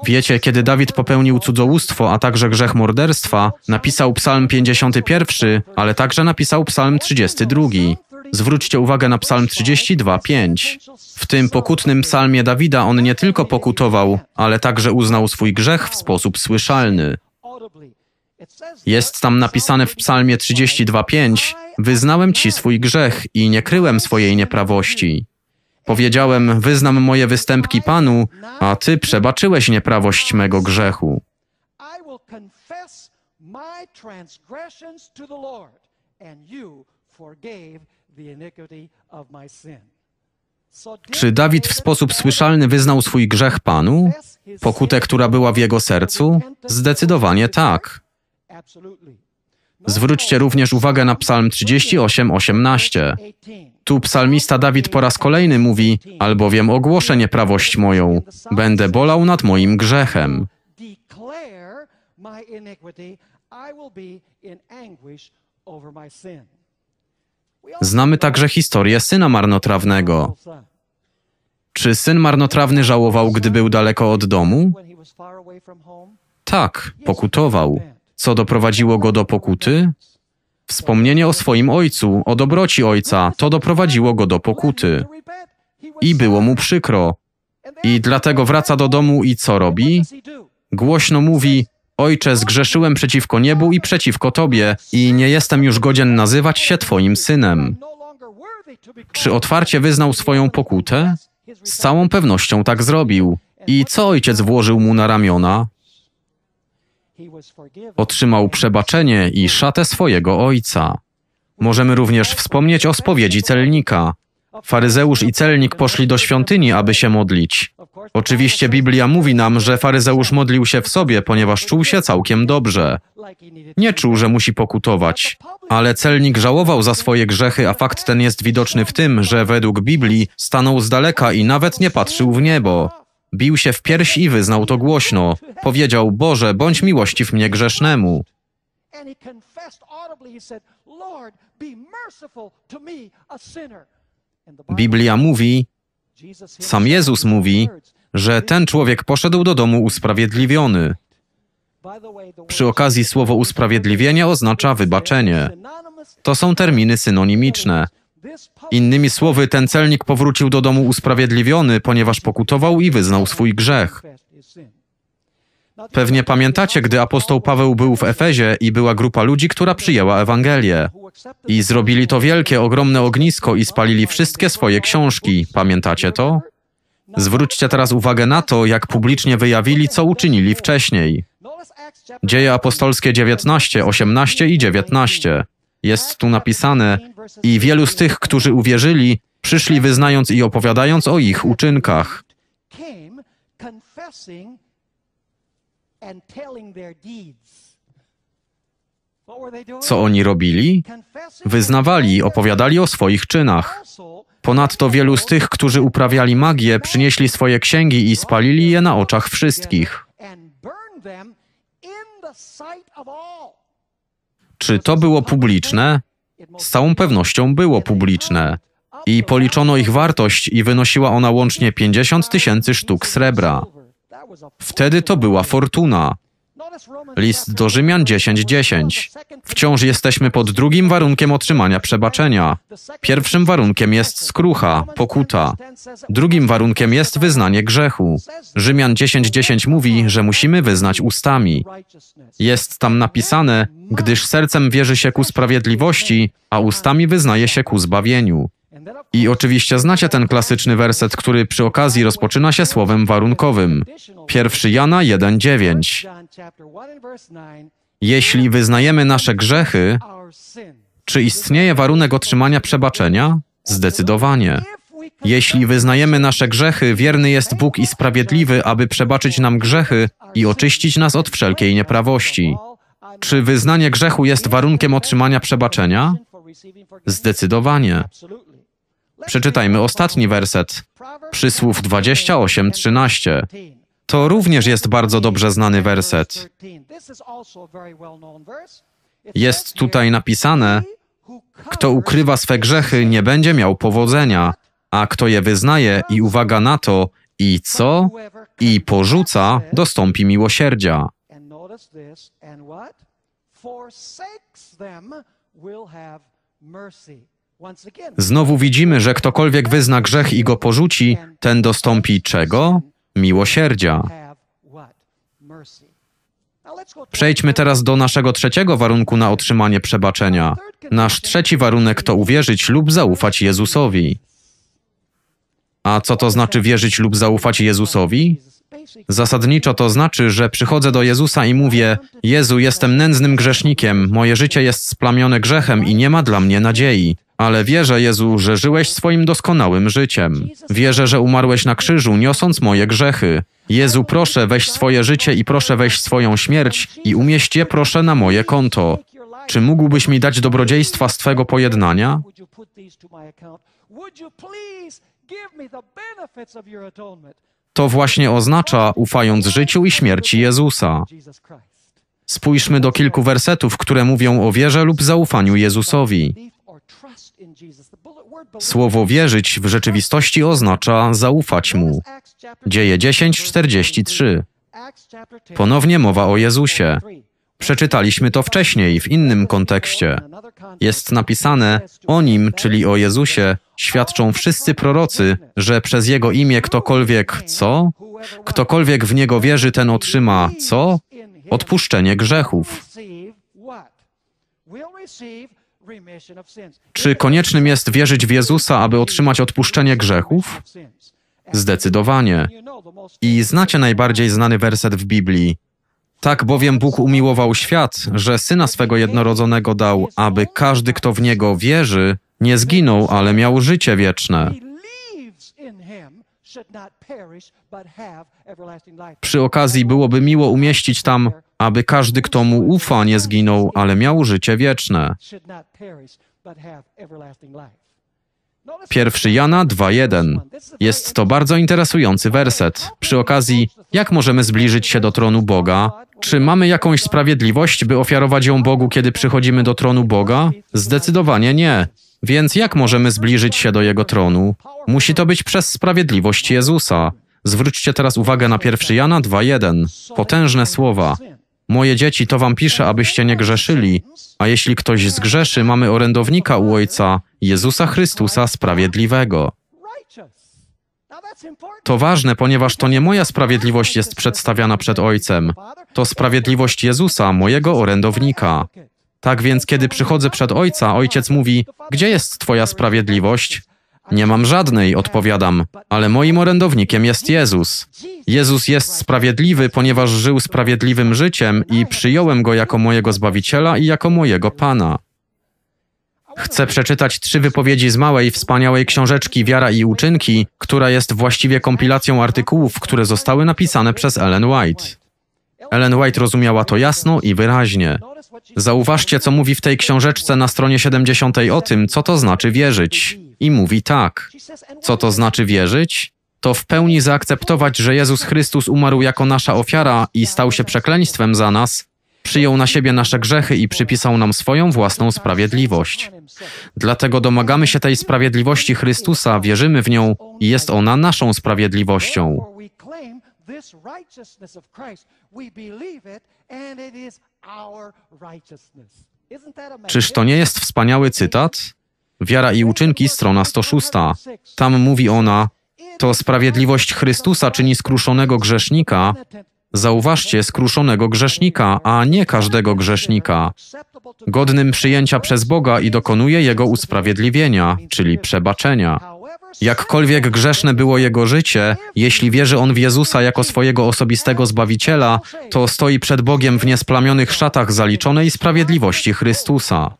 Wiecie, kiedy Dawid popełnił cudzołóstwo, a także grzech morderstwa, napisał Psalm 51, ale także napisał Psalm 32. Zwróćcie uwagę na Psalm 32:5. W tym pokutnym psalmie Dawida on nie tylko pokutował, ale także uznał swój grzech w sposób słyszalny. Jest tam napisane w Psalmie 32:5: Wyznałem ci swój grzech i nie kryłem swojej nieprawości. Powiedziałem: Wyznam moje występki Panu, a ty przebaczyłeś nieprawość mego grzechu. my transgressions to the Lord, and you czy Dawid w sposób słyszalny wyznał swój grzech Panu, pokutę, która była w jego sercu? Zdecydowanie tak. Zwróćcie również uwagę na Psalm 38, 18. Tu psalmista Dawid po raz kolejny mówi: Albowiem ogłoszę nieprawość moją, będę bolał nad moim grzechem. I will be in anguish over my sin. Znamy także historię syna marnotrawnego. Czy syn marnotrawny żałował, gdy był daleko od domu? Tak, pokutował. Co doprowadziło go do pokuty? Wspomnienie o swoim ojcu, o dobroci ojca, to doprowadziło go do pokuty. I było mu przykro. I dlatego wraca do domu i co robi? Głośno mówi: Ojcze, zgrzeszyłem przeciwko niebu i przeciwko Tobie i nie jestem już godzien nazywać się Twoim synem. Czy otwarcie wyznał swoją pokutę? Z całą pewnością tak zrobił. I co ojciec włożył mu na ramiona? Otrzymał przebaczenie i szatę swojego ojca. Możemy również wspomnieć o spowiedzi celnika. Faryzeusz i celnik poszli do świątyni, aby się modlić. Oczywiście Biblia mówi nam, że faryzeusz modlił się w sobie, ponieważ czuł się całkiem dobrze. Nie czuł, że musi pokutować. Ale celnik żałował za swoje grzechy, a fakt ten jest widoczny w tym, że według Biblii stanął z daleka i nawet nie patrzył w niebo. Bił się w pierś i wyznał to głośno. Powiedział: Boże, bądź miłościw mnie grzesznemu. And he confessed audibly, he said, Lord, be merciful to me, a sinner. Biblia mówi, sam Jezus mówi, że ten człowiek poszedł do domu usprawiedliwiony. Przy okazji słowo usprawiedliwienie oznacza wybaczenie. To są terminy synonimiczne. Innymi słowy, ten celnik powrócił do domu usprawiedliwiony, ponieważ pokutował i wyznał swój grzech. Pewnie pamiętacie, gdy apostoł Paweł był w Efezie i była grupa ludzi, która przyjęła Ewangelię. I zrobili to wielkie, ogromne ognisko i spalili wszystkie swoje książki. Pamiętacie to? Zwróćcie teraz uwagę na to, jak publicznie wyjawili, co uczynili wcześniej. Dzieje apostolskie 19, 18 i 19. Jest tu napisane: I wielu z tych, którzy uwierzyli, przyszli wyznając i opowiadając o ich uczynkach. and telling their deeds. Co oni robili? Wyznawali, opowiadali o swoich czynach. Ponadto wielu z tych, którzy uprawiali magię, przynieśli swoje księgi i spalili je na oczach wszystkich. Czy to było publiczne? Z całą pewnością było publiczne. I policzono ich wartość i wynosiła ona łącznie 50 tysięcy sztuk srebra. Wtedy to była fortuna. List do Rzymian 10:10. 10. Wciąż jesteśmy pod drugim warunkiem otrzymania przebaczenia. Pierwszym warunkiem jest skrucha, pokuta. Drugim warunkiem jest wyznanie grzechu. Rzymian 10:10 10 mówi, że musimy wyznać ustami. Jest tam napisane, gdyż sercem wierzy się ku sprawiedliwości, a ustami wyznaje się ku zbawieniu. I oczywiście znacie ten klasyczny werset, który przy okazji rozpoczyna się słowem warunkowym. 1 Jana 1:9. Jeśli wyznajemy nasze grzechy, czy istnieje warunek otrzymania przebaczenia? Zdecydowanie. Jeśli wyznajemy nasze grzechy, wierny jest Bóg i sprawiedliwy, aby przebaczyć nam grzechy i oczyścić nas od wszelkiej nieprawości. Czy wyznanie grzechu jest warunkiem otrzymania przebaczenia? Zdecydowanie. Przeczytajmy ostatni werset. Przysłów 28:13. To również jest bardzo dobrze znany werset. Jest tutaj napisane: Kto ukrywa swe grzechy, nie będzie miał powodzenia, a kto je wyznaje i uwaga na to, i co? I porzuca, dostąpi miłosierdzia. Forsakes them will have mercy. Znowu widzimy, że ktokolwiek wyzna grzech i go porzuci, ten dostąpi czego? Miłosierdzia. Przejdźmy teraz do naszego trzeciego warunku na otrzymanie przebaczenia. Nasz trzeci warunek to uwierzyć lub zaufać Jezusowi. A co to znaczy wierzyć lub zaufać Jezusowi? Zasadniczo to znaczy, że przychodzę do Jezusa i mówię: Jezu, jestem nędznym grzesznikiem, moje życie jest splamione grzechem i nie ma dla mnie nadziei. Ale wierzę, Jezu, że żyłeś swoim doskonałym życiem. Wierzę, że umarłeś na krzyżu, niosąc moje grzechy. Jezu, proszę, weź swoje życie i proszę weź swoją śmierć i umieść je, proszę, na moje konto. Czy mógłbyś mi dać dobrodziejstwa z Twego pojednania? To właśnie oznacza ufając życiu i śmierci Jezusa. Spójrzmy do kilku wersetów, które mówią o wierze lub zaufaniu Jezusowi. Słowo wierzyć w rzeczywistości oznacza zaufać Mu. Dzieje 10:43. Ponownie mowa o Jezusie. Przeczytaliśmy to wcześniej w innym kontekście. Jest napisane o nim, czyli o Jezusie, świadczą oh, wszyscy prorocy, że przez jego imię ktokolwiek co? Ktokolwiek w niego wierzy, ten otrzyma co? Odpuszczenie grzechów. Czy koniecznym jest wierzyć w Jezusa, aby otrzymać odpuszczenie grzechów? Zdecydowanie. I znacie najbardziej znany werset w Biblii. Tak bowiem Bóg umiłował świat, że syna swego jednorodzonego dał, aby każdy, kto w niego wierzy, nie zginął, ale miał życie wieczne. Przy okazji byłoby miło umieścić tam aby każdy, kto mu ufa, nie zginął, ale miał życie wieczne. Pierwszy Jana 2:1. Jest to bardzo interesujący werset. Przy okazji, jak możemy zbliżyć się do tronu Boga? Czy mamy jakąś sprawiedliwość, by ofiarować ją Bogu, kiedy przychodzimy do tronu Boga? Zdecydowanie nie. Więc jak możemy zbliżyć się do Jego tronu? Musi to być przez sprawiedliwość Jezusa. Zwróćcie teraz uwagę na pierwszy Jana 2:1. Potężne słowa. Moje dzieci to wam pisze, abyście nie grzeszyli, a jeśli ktoś zgrzeszy, mamy orędownika u Ojca, Jezusa Chrystusa Sprawiedliwego. To ważne, ponieważ to nie moja sprawiedliwość jest przedstawiana przed Ojcem. To sprawiedliwość Jezusa, mojego orędownika. Tak więc, kiedy przychodzę przed Ojca, Ojciec mówi: Gdzie jest Twoja sprawiedliwość? Nie mam żadnej, odpowiadam, ale moim orędownikiem jest Jezus. Jezus jest sprawiedliwy, ponieważ żył sprawiedliwym życiem i przyjąłem go jako mojego zbawiciela i jako mojego pana. Chcę przeczytać trzy wypowiedzi z małej, wspaniałej książeczki Wiara i Uczynki, która jest właściwie kompilacją artykułów, które zostały napisane przez Ellen White. Ellen White rozumiała to jasno i wyraźnie. Zauważcie, co mówi w tej książeczce na stronie 70 o tym, co to znaczy wierzyć. I mówi tak. Co to znaczy wierzyć? to w pełni zaakceptować, że Jezus Chrystus umarł jako nasza ofiara i stał się przekleństwem za nas, przyjął na siebie nasze grzechy i przypisał nam swoją własną sprawiedliwość. Dlatego domagamy się tej sprawiedliwości Chrystusa, wierzymy w nią i jest ona naszą sprawiedliwością. Czyż to nie jest wspaniały cytat? Wiara i uczynki, strona 106. Tam mówi ona, to sprawiedliwość Chrystusa czyni skruszonego grzesznika. Zauważcie, skruszonego grzesznika, a nie każdego grzesznika, godnym przyjęcia przez Boga i dokonuje jego usprawiedliwienia, czyli przebaczenia. Jakkolwiek grzeszne było jego życie, jeśli wierzy on w Jezusa jako swojego osobistego zbawiciela, to stoi przed Bogiem w niesplamionych szatach zaliczonej sprawiedliwości Chrystusa.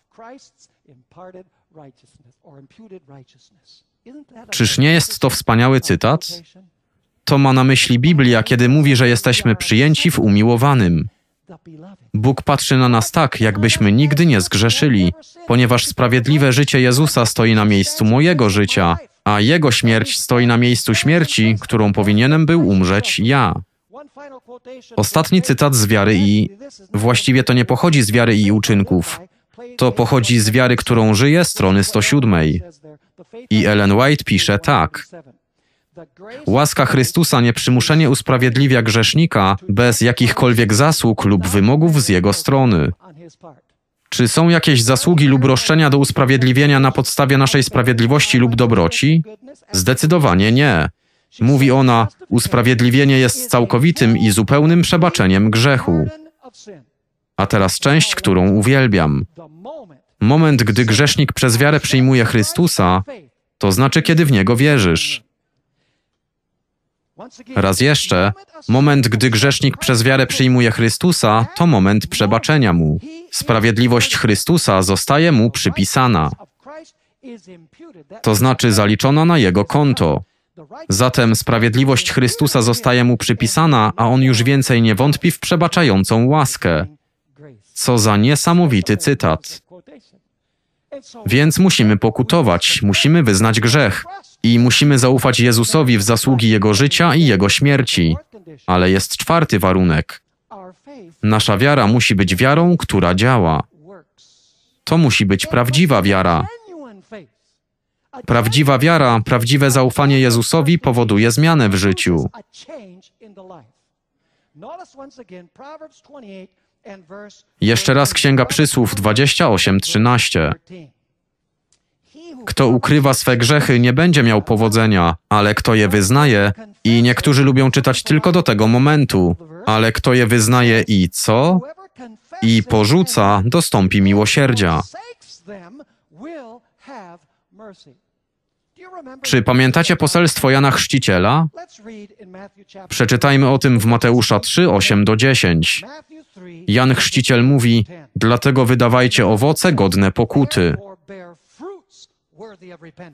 Czyż nie jest to wspaniały cytat? To ma na myśli Biblia, kiedy mówi, że jesteśmy przyjęci w umiłowanym. Bóg patrzy na nas tak, jakbyśmy nigdy nie zgrzeszyli, ponieważ sprawiedliwe życie Jezusa stoi na miejscu mojego życia, a Jego śmierć stoi na miejscu śmierci, którą powinienem był umrzeć ja. Ostatni cytat z wiary i. Właściwie to nie pochodzi z wiary i uczynków. To pochodzi z wiary, którą żyje, strony 107. I Ellen White pisze tak. Łaska Chrystusa nieprzymuszenie usprawiedliwia grzesznika bez jakichkolwiek zasług lub wymogów z jego strony. Czy są jakieś zasługi lub roszczenia do usprawiedliwienia na podstawie naszej sprawiedliwości lub dobroci? Zdecydowanie nie. Mówi ona, usprawiedliwienie jest całkowitym i zupełnym przebaczeniem grzechu. A teraz część, którą uwielbiam. Moment, gdy grzesznik przez wiarę przyjmuje Chrystusa, to znaczy, kiedy w niego wierzysz. Raz jeszcze, moment, gdy grzesznik przez wiarę przyjmuje Chrystusa, to moment przebaczenia mu. Sprawiedliwość Chrystusa zostaje mu przypisana. To znaczy zaliczona na jego konto. Zatem sprawiedliwość Chrystusa zostaje mu przypisana, a on już więcej nie wątpi w przebaczającą łaskę. Co za niesamowity cytat. Więc musimy pokutować, musimy wyznać grzech i musimy zaufać Jezusowi w zasługi Jego życia i Jego śmierci. Ale jest czwarty warunek. Nasza wiara musi być wiarą, która działa. To musi być prawdziwa wiara. Prawdziwa wiara, prawdziwe zaufanie Jezusowi powoduje zmianę w życiu. Notice once again Proverbs 28 jeszcze raz Księga Przysłów 28:13. Kto ukrywa swe grzechy, nie będzie miał powodzenia, ale kto je wyznaje, i niektórzy lubią czytać tylko do tego momentu, ale kto je wyznaje i co? I porzuca, dostąpi miłosierdzia. Czy pamiętacie poselstwo Jana Chrzciciela? Przeczytajmy o tym w Mateusza 3:8 do 10. Jan Chrzciciel mówi: Dlatego wydawajcie owoce godne pokuty.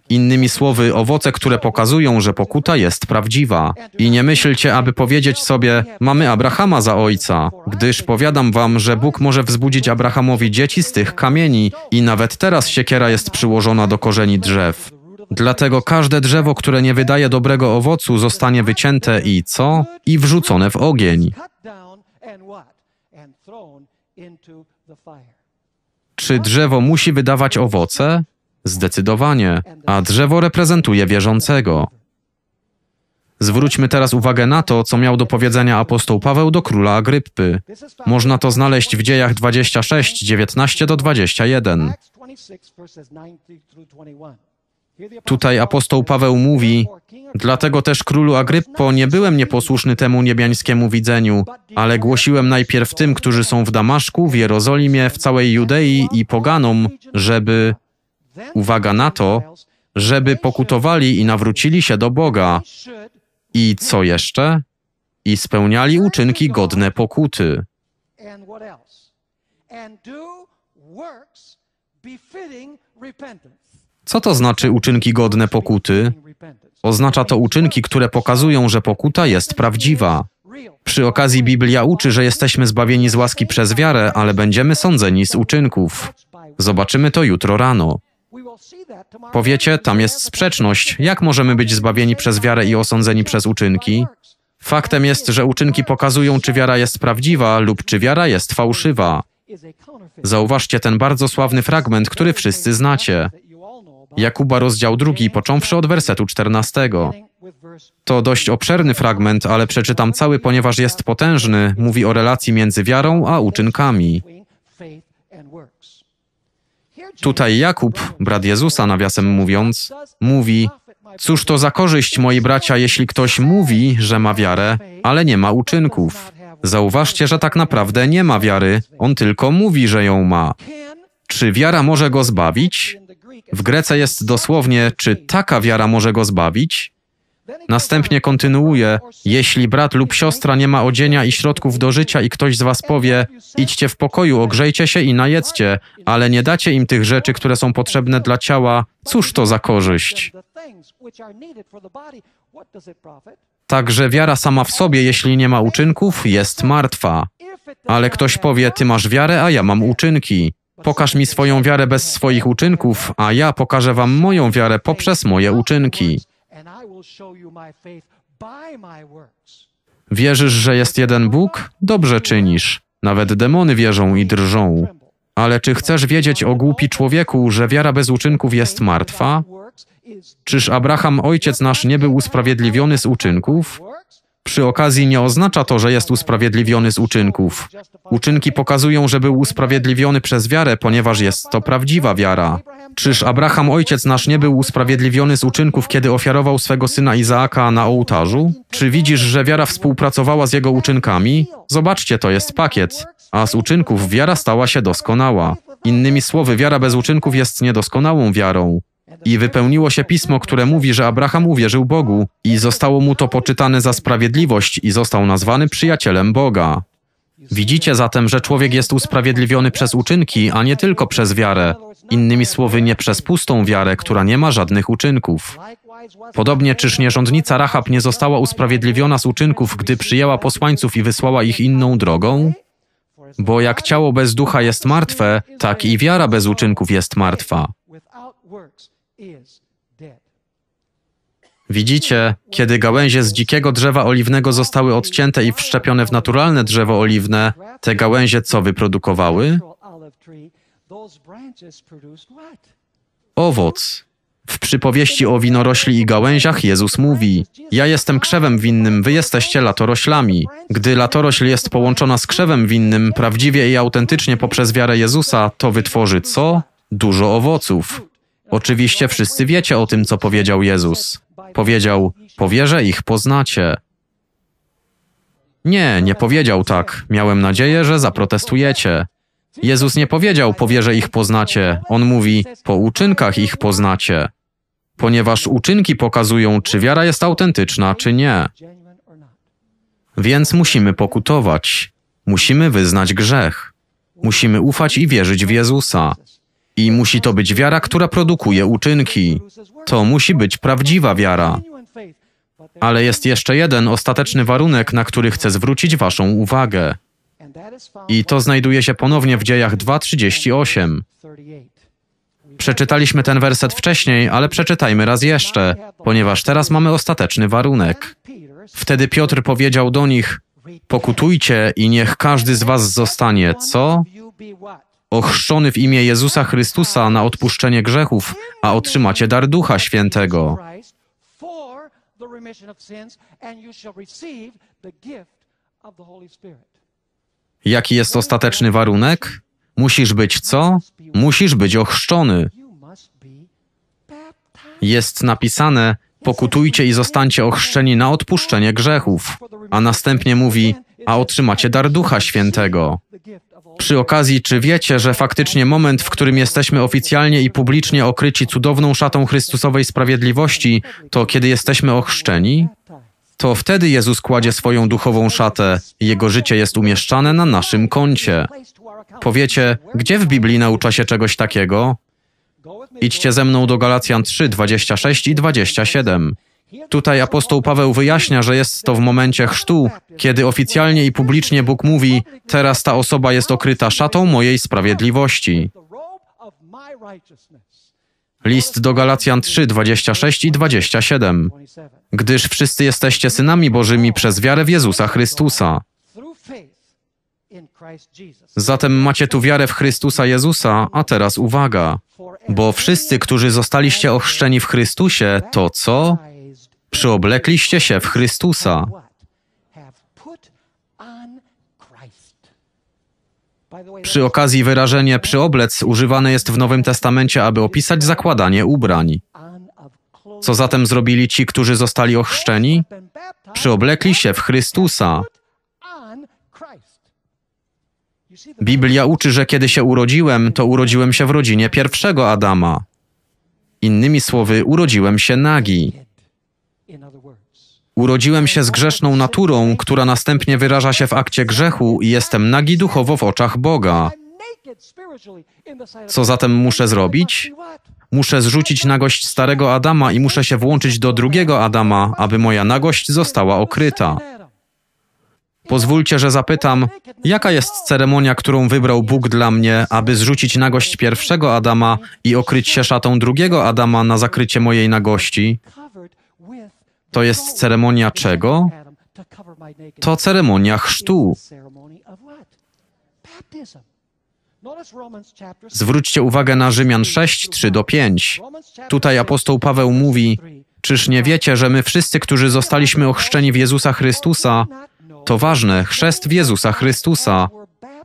Innymi słowy, owoce, które pokazują, że pokuta jest prawdziwa. I nie myślcie, aby powiedzieć sobie: Mamy Abrahama za ojca, gdyż powiadam wam, że Bóg może wzbudzić Abrahamowi dzieci z tych kamieni, i nawet teraz siekiera jest przyłożona do korzeni drzew. Dlatego każde drzewo, które nie wydaje dobrego owocu, zostanie wycięte i co? I wrzucone w ogień. Czy drzewo musi wydawać owoce? Zdecydowanie, a drzewo reprezentuje wierzącego. Zwróćmy teraz uwagę na to, co miał do powiedzenia apostoł Paweł do króla Agryppy. Można to znaleźć w dziejach 26, 19 do 21. Tutaj apostoł Paweł mówi: Dlatego też królu Agryppo nie byłem nieposłuszny temu niebiańskiemu widzeniu, ale głosiłem najpierw tym, którzy są w Damaszku, w Jerozolimie, w całej Judei i poganom, żeby uwaga na to, żeby pokutowali i nawrócili się do Boga. I co jeszcze? I spełniali uczynki godne pokuty. And do works befitting repentance. Co to znaczy uczynki godne pokuty? Oznacza to uczynki, które pokazują, że pokuta jest prawdziwa. Przy okazji Biblia uczy, że jesteśmy zbawieni z łaski przez wiarę, ale będziemy sądzeni z uczynków. Zobaczymy to jutro rano. Powiecie, tam jest sprzeczność. Jak możemy być zbawieni przez wiarę i osądzeni przez uczynki? Faktem jest, że uczynki pokazują, czy wiara jest prawdziwa lub czy wiara jest fałszywa. Zauważcie ten bardzo sławny fragment, który wszyscy znacie. Jakuba rozdział 2, począwszy od wersetu 14. To dość obszerny fragment, ale przeczytam cały, ponieważ jest potężny, mówi o relacji między wiarą a uczynkami. Tutaj Jakub, brat Jezusa, nawiasem mówiąc, mówi: Cóż to za korzyść, moi bracia, jeśli ktoś mówi, że ma wiarę, ale nie ma uczynków? Zauważcie, że tak naprawdę nie ma wiary, on tylko mówi, że ją ma. Czy wiara może go zbawić? W Grece jest dosłownie, czy taka wiara może go zbawić? Następnie kontynuuje: Jeśli brat lub siostra nie ma odzienia i środków do życia, i ktoś z was powie: idźcie w pokoju, ogrzejcie się i najedzcie, ale nie dacie im tych rzeczy, które są potrzebne dla ciała, cóż to za korzyść? Także wiara sama w sobie, jeśli nie ma uczynków, jest martwa. Ale ktoś powie: Ty masz wiarę, a ja mam uczynki. Pokaż mi swoją wiarę bez swoich uczynków, a ja pokażę wam moją wiarę poprzez moje uczynki. Wierzysz, że jest jeden Bóg? Dobrze czynisz. Nawet demony wierzą i drżą. Ale czy chcesz wiedzieć o głupi człowieku, że wiara bez uczynków jest martwa? Czyż Abraham, ojciec nasz, nie był usprawiedliwiony z uczynków? Przy okazji nie oznacza to, że jest usprawiedliwiony z uczynków. Uczynki pokazują, że był usprawiedliwiony przez wiarę, ponieważ jest to prawdziwa wiara. Czyż Abraham, ojciec nasz, nie był usprawiedliwiony z uczynków, kiedy ofiarował swego syna Izaaka na ołtarzu? Czy widzisz, że wiara współpracowała z jego uczynkami? Zobaczcie, to jest pakiet. A z uczynków wiara stała się doskonała. Innymi słowy, wiara bez uczynków jest niedoskonałą wiarą. I wypełniło się pismo, które mówi, że Abraham uwierzył Bogu i zostało mu to poczytane za sprawiedliwość i został nazwany przyjacielem Boga. Widzicie zatem, że człowiek jest usprawiedliwiony przez uczynki, a nie tylko przez wiarę. Innymi słowy, nie przez pustą wiarę, która nie ma żadnych uczynków. Podobnie czyż nierządnica Rahab nie została usprawiedliwiona z uczynków, gdy przyjęła posłańców i wysłała ich inną drogą? Bo jak ciało bez ducha jest martwe, tak i wiara bez uczynków jest martwa. Widzicie, kiedy gałęzie z dzikiego drzewa oliwnego zostały odcięte i wszczepione w naturalne drzewo oliwne, te gałęzie co wyprodukowały? Owoc. W przypowieści o winorośli i gałęziach Jezus mówi: Ja jestem krzewem winnym, wy jesteście latoroślami. Gdy latorośl jest połączona z krzewem winnym prawdziwie i autentycznie poprzez wiarę Jezusa, to wytworzy co? Dużo owoców. Oczywiście wszyscy wiecie o tym, co powiedział Jezus. Powiedział: Powierzę ich, poznacie. Nie, nie powiedział tak. Miałem nadzieję, że zaprotestujecie. Jezus nie powiedział: Powierzę ich, poznacie. On mówi: Po uczynkach ich poznacie. Ponieważ uczynki pokazują, czy wiara jest autentyczna, czy nie. Więc musimy pokutować. Musimy wyznać grzech. Musimy ufać i wierzyć w Jezusa. I musi to być wiara, która produkuje uczynki. To musi być prawdziwa wiara. Ale jest jeszcze jeden ostateczny warunek, na który chcę zwrócić Waszą uwagę. I to znajduje się ponownie w dziejach 2:38. Przeczytaliśmy ten werset wcześniej, ale przeczytajmy raz jeszcze, ponieważ teraz mamy ostateczny warunek. Wtedy Piotr powiedział do nich: Pokutujcie i niech każdy z was zostanie co? ochrzczony w imię Jezusa Chrystusa na odpuszczenie grzechów, a otrzymacie dar Ducha Świętego. Jaki jest ostateczny warunek? Musisz być co? Musisz być ochrzczony. Jest napisane: pokutujcie i zostańcie ochrzczeni na odpuszczenie grzechów. A następnie mówi: a otrzymacie dar Ducha Świętego. Przy okazji, czy wiecie, że faktycznie moment, w którym jesteśmy oficjalnie i publicznie okryci cudowną szatą Chrystusowej sprawiedliwości, to kiedy jesteśmy ochrzczeni? To wtedy Jezus kładzie swoją duchową szatę, jego życie jest umieszczane na naszym koncie. Powiecie, gdzie w Biblii naucza się czegoś takiego? Idźcie ze mną do Galacjan 3, 26 i 27. Tutaj apostoł Paweł wyjaśnia, że jest to w momencie chrztu, kiedy oficjalnie i publicznie Bóg mówi: Teraz ta osoba jest okryta szatą mojej sprawiedliwości. List do Galacjan 3, 26 i 27. Gdyż wszyscy jesteście synami Bożymi przez wiarę w Jezusa Chrystusa. Zatem macie tu wiarę w Chrystusa Jezusa, a teraz uwaga. Bo wszyscy, którzy zostaliście ochrzczeni w Chrystusie, to co? Przyoblekliście się w Chrystusa. Przy okazji wyrażenie przyoblec używane jest w Nowym Testamencie, aby opisać zakładanie ubrań. Co zatem zrobili ci, którzy zostali ochrzczeni? Przyoblekli się w Chrystusa. Biblia uczy, że kiedy się urodziłem, to urodziłem się w rodzinie pierwszego Adama. Innymi słowy, urodziłem się nagi. Urodziłem się z grzeszną naturą, która następnie wyraża się w akcie grzechu i jestem nagi duchowo w oczach Boga. Co zatem muszę zrobić? Muszę zrzucić nagość starego Adama i muszę się włączyć do drugiego Adama, aby moja nagość została okryta. Pozwólcie, że zapytam, jaka jest ceremonia, którą wybrał Bóg dla mnie, aby zrzucić nagość pierwszego Adama i okryć się szatą drugiego Adama na zakrycie mojej nagości? To jest ceremonia czego? To ceremonia chrztu. Zwróćcie uwagę na Rzymian 6, 3 do 5. Tutaj apostoł Paweł mówi: Czyż nie wiecie, że my wszyscy, którzy zostaliśmy ochrzczeni w Jezusa Chrystusa, to ważne, chrzest w Jezusa Chrystusa,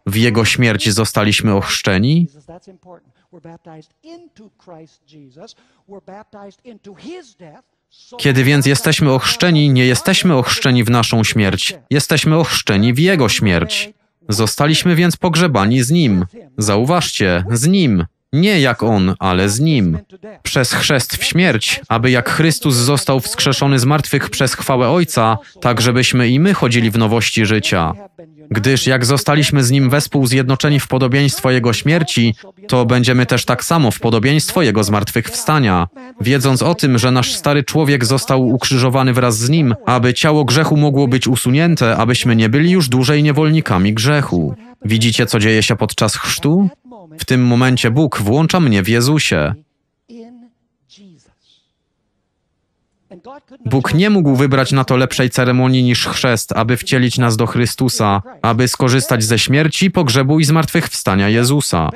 w Jego śmierć zostaliśmy ochrzczeni? We're baptized into Christ Jesus. We're baptized into His death. Kiedy więc jesteśmy ochrzczeni, nie jesteśmy ochrzczeni w naszą śmierć, jesteśmy ochrzczeni w Jego śmierć. Zostaliśmy więc pogrzebani z Nim. Zauważcie, z Nim. Nie jak on, ale z nim. Przez chrzest w śmierć, aby jak Chrystus został wskrzeszony z martwych przez chwałę Ojca, tak żebyśmy i my chodzili w nowości życia. Gdyż jak zostaliśmy z nim wespół zjednoczeni w podobieństwo jego śmierci, to będziemy też tak samo w podobieństwo jego zmartwychwstania, wiedząc o tym, że nasz stary człowiek został ukrzyżowany wraz z nim, aby ciało grzechu mogło być usunięte, abyśmy nie byli już dłużej niewolnikami grzechu. Widzicie, co dzieje się podczas chrztu? W tym momencie Bóg włącza mnie w Jezusie. Bóg nie mógł wybrać na to lepszej ceremonii niż chrzest, aby wcielić nas do Chrystusa, aby skorzystać ze śmierci, pogrzebu i zmartwychwstania Jezusa.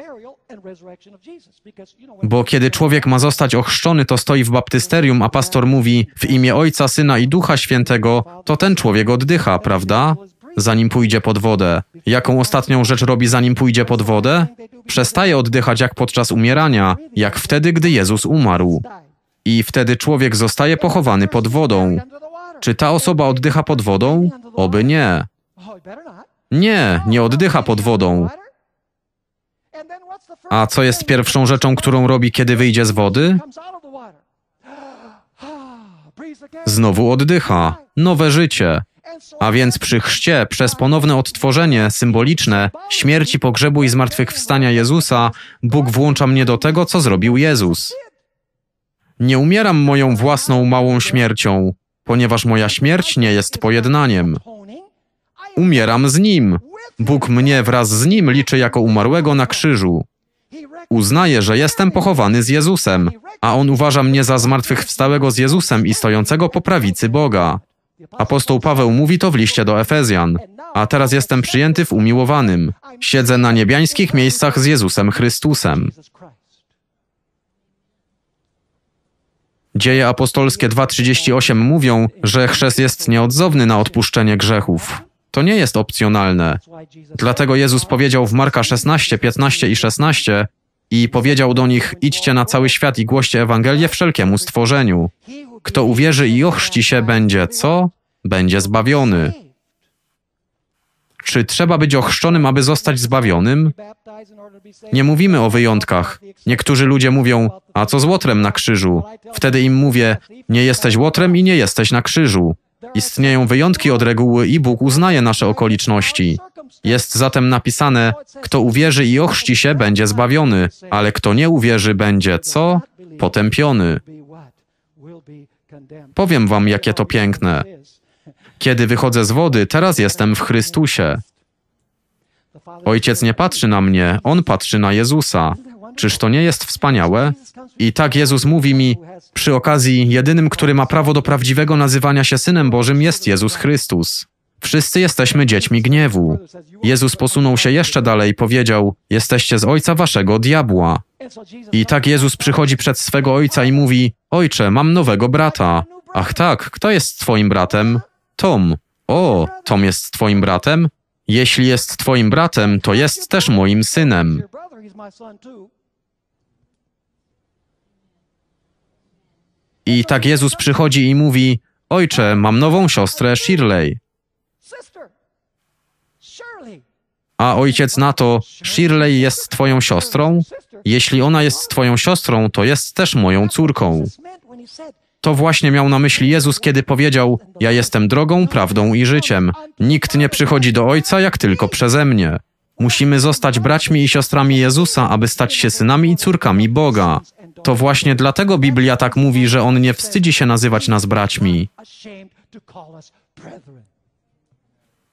Bo kiedy człowiek ma zostać ochrzczony, to stoi w baptysterium, a pastor mówi w imię Ojca, Syna i Ducha Świętego, to ten człowiek oddycha, prawda? zanim pójdzie pod wodę. Jaką ostatnią rzecz robi, zanim pójdzie pod wodę? Przestaje oddychać jak podczas umierania, jak wtedy, gdy Jezus umarł. I wtedy człowiek zostaje pochowany pod wodą. Czy ta osoba oddycha pod wodą? Oby nie. Nie, nie oddycha pod wodą. A co jest pierwszą rzeczą, którą robi, kiedy wyjdzie z wody? Znowu oddycha. Nowe życie. A więc przy chrzcie, przez ponowne odtworzenie symboliczne śmierci, pogrzebu i zmartwychwstania Jezusa, Bóg włącza mnie do tego, co zrobił Jezus. Nie umieram moją własną małą śmiercią, ponieważ moja śmierć nie jest pojednaniem. Umieram z Nim. Bóg mnie wraz z Nim liczy jako umarłego na krzyżu. Uznaje, że jestem pochowany z Jezusem, a On uważa mnie za zmartwychwstałego z Jezusem i stojącego po prawicy Boga. Apostoł Paweł mówi to w liście do Efezjan. A teraz jestem przyjęty w umiłowanym. Siedzę na niebiańskich miejscach z Jezusem Chrystusem. Dzieje apostolskie 2.38 mówią, że chrzest jest nieodzowny na odpuszczenie grzechów. To nie jest opcjonalne. Dlatego Jezus powiedział w Marka 16, 15 i 16 i powiedział do nich: Idźcie na cały świat i głoście Ewangelię wszelkiemu stworzeniu. Kto uwierzy i ochrzci się, będzie co? Będzie zbawiony. Czy trzeba być ochrzczonym, aby zostać zbawionym? Nie mówimy o wyjątkach. Niektórzy ludzie mówią, a co z łotrem na krzyżu? Wtedy im mówię, nie jesteś łotrem i nie jesteś na krzyżu. Istnieją wyjątki od reguły i Bóg uznaje nasze okoliczności. Jest zatem napisane, kto uwierzy i ochrzci się, będzie zbawiony, ale kto nie uwierzy, będzie co? Potępiony. Powiem wam, jakie to piękne. Kiedy wychodzę z wody, teraz jestem w Chrystusie. Ojciec nie patrzy na mnie, on patrzy na Jezusa. Czyż to nie jest wspaniałe? I tak Jezus mówi mi, przy okazji, jedynym, który ma prawo do prawdziwego nazywania się synem Bożym jest Jezus Chrystus. Wszyscy jesteśmy dziećmi gniewu. Jezus posunął się jeszcze dalej i powiedział: Jesteście z ojca waszego diabła. I tak Jezus przychodzi przed swego ojca i mówi: Ojcze, mam nowego brata. Ach tak, kto jest twoim bratem? Tom. O, Tom jest twoim bratem? Jeśli jest twoim bratem, to jest też moim synem. I tak Jezus przychodzi i mówi: Ojcze, mam nową siostrę Shirley. A ojciec na to: Shirley jest twoją siostrą? Jeśli ona jest twoją siostrą, to jest też moją córką. To właśnie miał na myśli Jezus, kiedy powiedział: Ja jestem drogą, prawdą i życiem. Nikt nie przychodzi do Ojca, jak tylko przeze mnie. Musimy zostać braćmi i siostrami Jezusa, aby stać się synami i córkami Boga. To właśnie dlatego Biblia tak mówi, że On nie wstydzi się nazywać nas braćmi.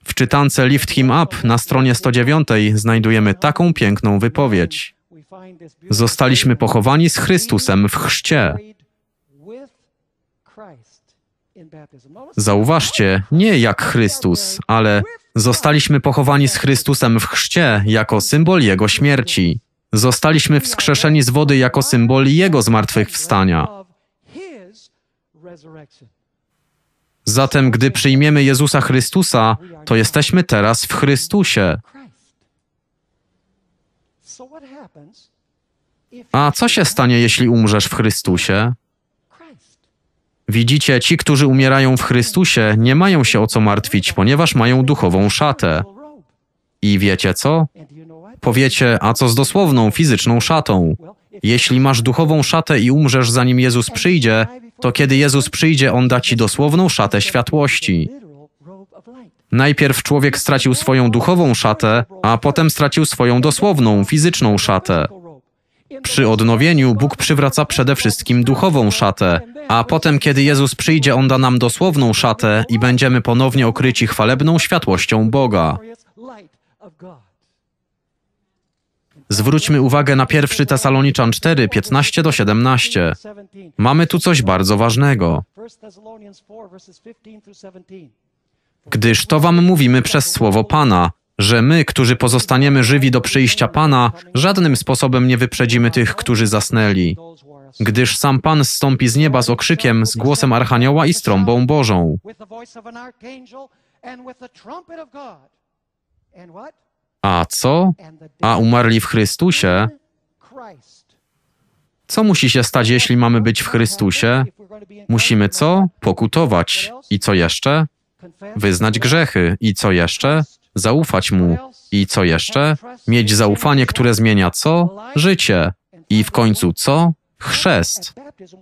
W czytance Lift Him Up na stronie 109 znajdujemy taką piękną wypowiedź. Zostaliśmy pochowani z Chrystusem w chrzcie. Zauważcie, nie jak Chrystus, ale zostaliśmy pochowani z Chrystusem w chrzcie jako symbol Jego śmierci. Zostaliśmy wskrzeszeni z wody jako symbol Jego zmartwychwstania. Zatem, gdy przyjmiemy Jezusa Chrystusa, to jesteśmy teraz w Chrystusie. A co się stanie, jeśli umrzesz w Chrystusie? Widzicie, ci, którzy umierają w Chrystusie, nie mają się o co martwić, ponieważ mają duchową szatę. I wiecie co? Powiecie, a co z dosłowną fizyczną szatą? Jeśli masz duchową szatę i umrzesz zanim Jezus przyjdzie, to kiedy Jezus przyjdzie, on da ci dosłowną szatę światłości. Najpierw człowiek stracił swoją duchową szatę, a potem stracił swoją dosłowną, fizyczną szatę. Przy odnowieniu Bóg przywraca przede wszystkim duchową szatę, a potem, kiedy Jezus przyjdzie, on da nam dosłowną szatę i będziemy ponownie okryci chwalebną światłością Boga. Zwróćmy uwagę na pierwszy Tesaloniczan 4, 15 do 17. Mamy tu coś bardzo ważnego. Gdyż to wam mówimy przez słowo Pana, że my, którzy pozostaniemy żywi do przyjścia Pana, żadnym sposobem nie wyprzedzimy tych, którzy zasnęli. Gdyż sam Pan zstąpi z nieba z okrzykiem, z głosem Archanioła i z trąbą Bożą. A co? A umarli w Chrystusie? Co musi się stać, jeśli mamy być w Chrystusie? Musimy co? Pokutować. I co jeszcze? wyznać grzechy i co jeszcze? Zaufać mu i co jeszcze? Mieć zaufanie, które zmienia co? Życie. I w końcu co? Chrzest.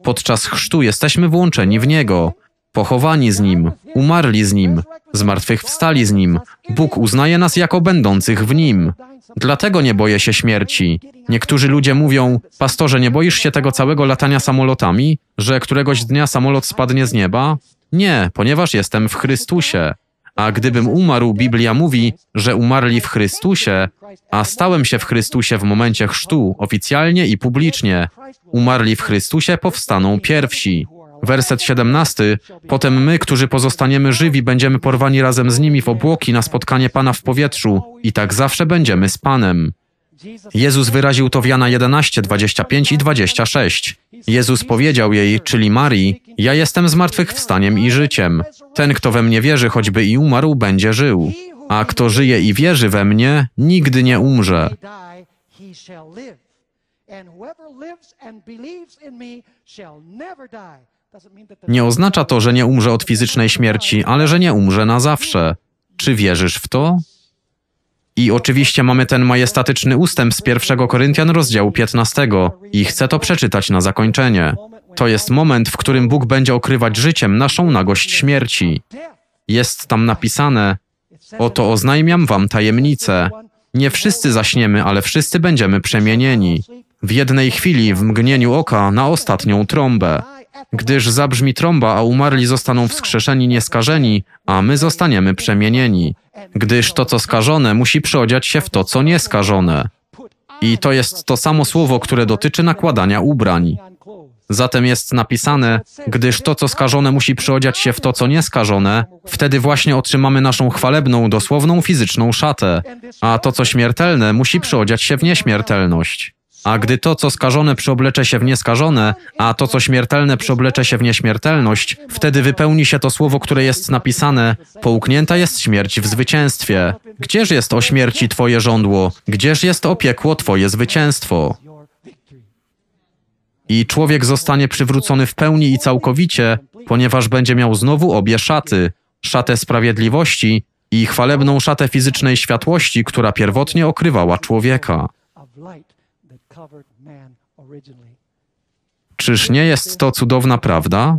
Podczas chrztu jesteśmy włączeni w niego, pochowani z nim, umarli z nim, zmartwychwstali z nim. Bóg uznaje nas jako będących w nim. Dlatego nie boję się śmierci. Niektórzy ludzie mówią: Pastorze, nie boisz się tego całego latania samolotami, że któregoś dnia samolot spadnie z nieba? Nie, ponieważ jestem w Chrystusie. A gdybym umarł, Biblia mówi, że umarli w Chrystusie, a stałem się w Chrystusie w momencie chrztu, oficjalnie i publicznie. Umarli w Chrystusie powstaną pierwsi. Werset 17. Potem my, którzy pozostaniemy żywi, będziemy porwani razem z nimi w obłoki na spotkanie Pana w powietrzu i tak zawsze będziemy z Panem. Jezus wyraził to w Jana 11, 25 i 26. Jezus powiedział jej, czyli Marii, ja jestem zmartwychwstaniem i życiem. Ten, kto we mnie wierzy, choćby i umarł, będzie żył. A kto żyje i wierzy we mnie, nigdy nie umrze. Nie oznacza to, że nie umrze od fizycznej śmierci, ale że nie umrze na zawsze. Czy wierzysz w to? I oczywiście mamy ten majestatyczny ustęp z 1 Koryntian rozdziału 15 i chcę to przeczytać na zakończenie. To jest moment, w którym Bóg będzie okrywać życiem naszą nagość śmierci. Jest tam napisane: Oto oznajmiam wam tajemnicę. Nie wszyscy zaśniemy, ale wszyscy będziemy przemienieni. W jednej chwili, w mgnieniu oka, na ostatnią trąbę gdyż zabrzmi trąba, a umarli zostaną wskrzeszeni nieskażeni, a my zostaniemy przemienieni, gdyż to, co skażone, musi przeodziać się w to, co nieskażone. I to jest to samo słowo, które dotyczy nakładania ubrań. Zatem jest napisane, gdyż to, co skażone, musi przyodziać się w to, co nieskażone, wtedy właśnie otrzymamy naszą chwalebną, dosłowną, fizyczną szatę, a to, co śmiertelne, musi przyodziać się w nieśmiertelność. A gdy to, co skażone, przyoblecze się w nieskażone, a to, co śmiertelne, przyoblecze się w nieśmiertelność, wtedy wypełni się to słowo, które jest napisane: Połknięta jest śmierć w zwycięstwie. Gdzież jest o śmierci Twoje żądło? Gdzież jest opiekło Twoje zwycięstwo? I człowiek zostanie przywrócony w pełni i całkowicie, ponieważ będzie miał znowu obie szaty: szatę sprawiedliwości i chwalebną szatę fizycznej światłości, która pierwotnie okrywała człowieka. Czyż nie jest to cudowna prawda?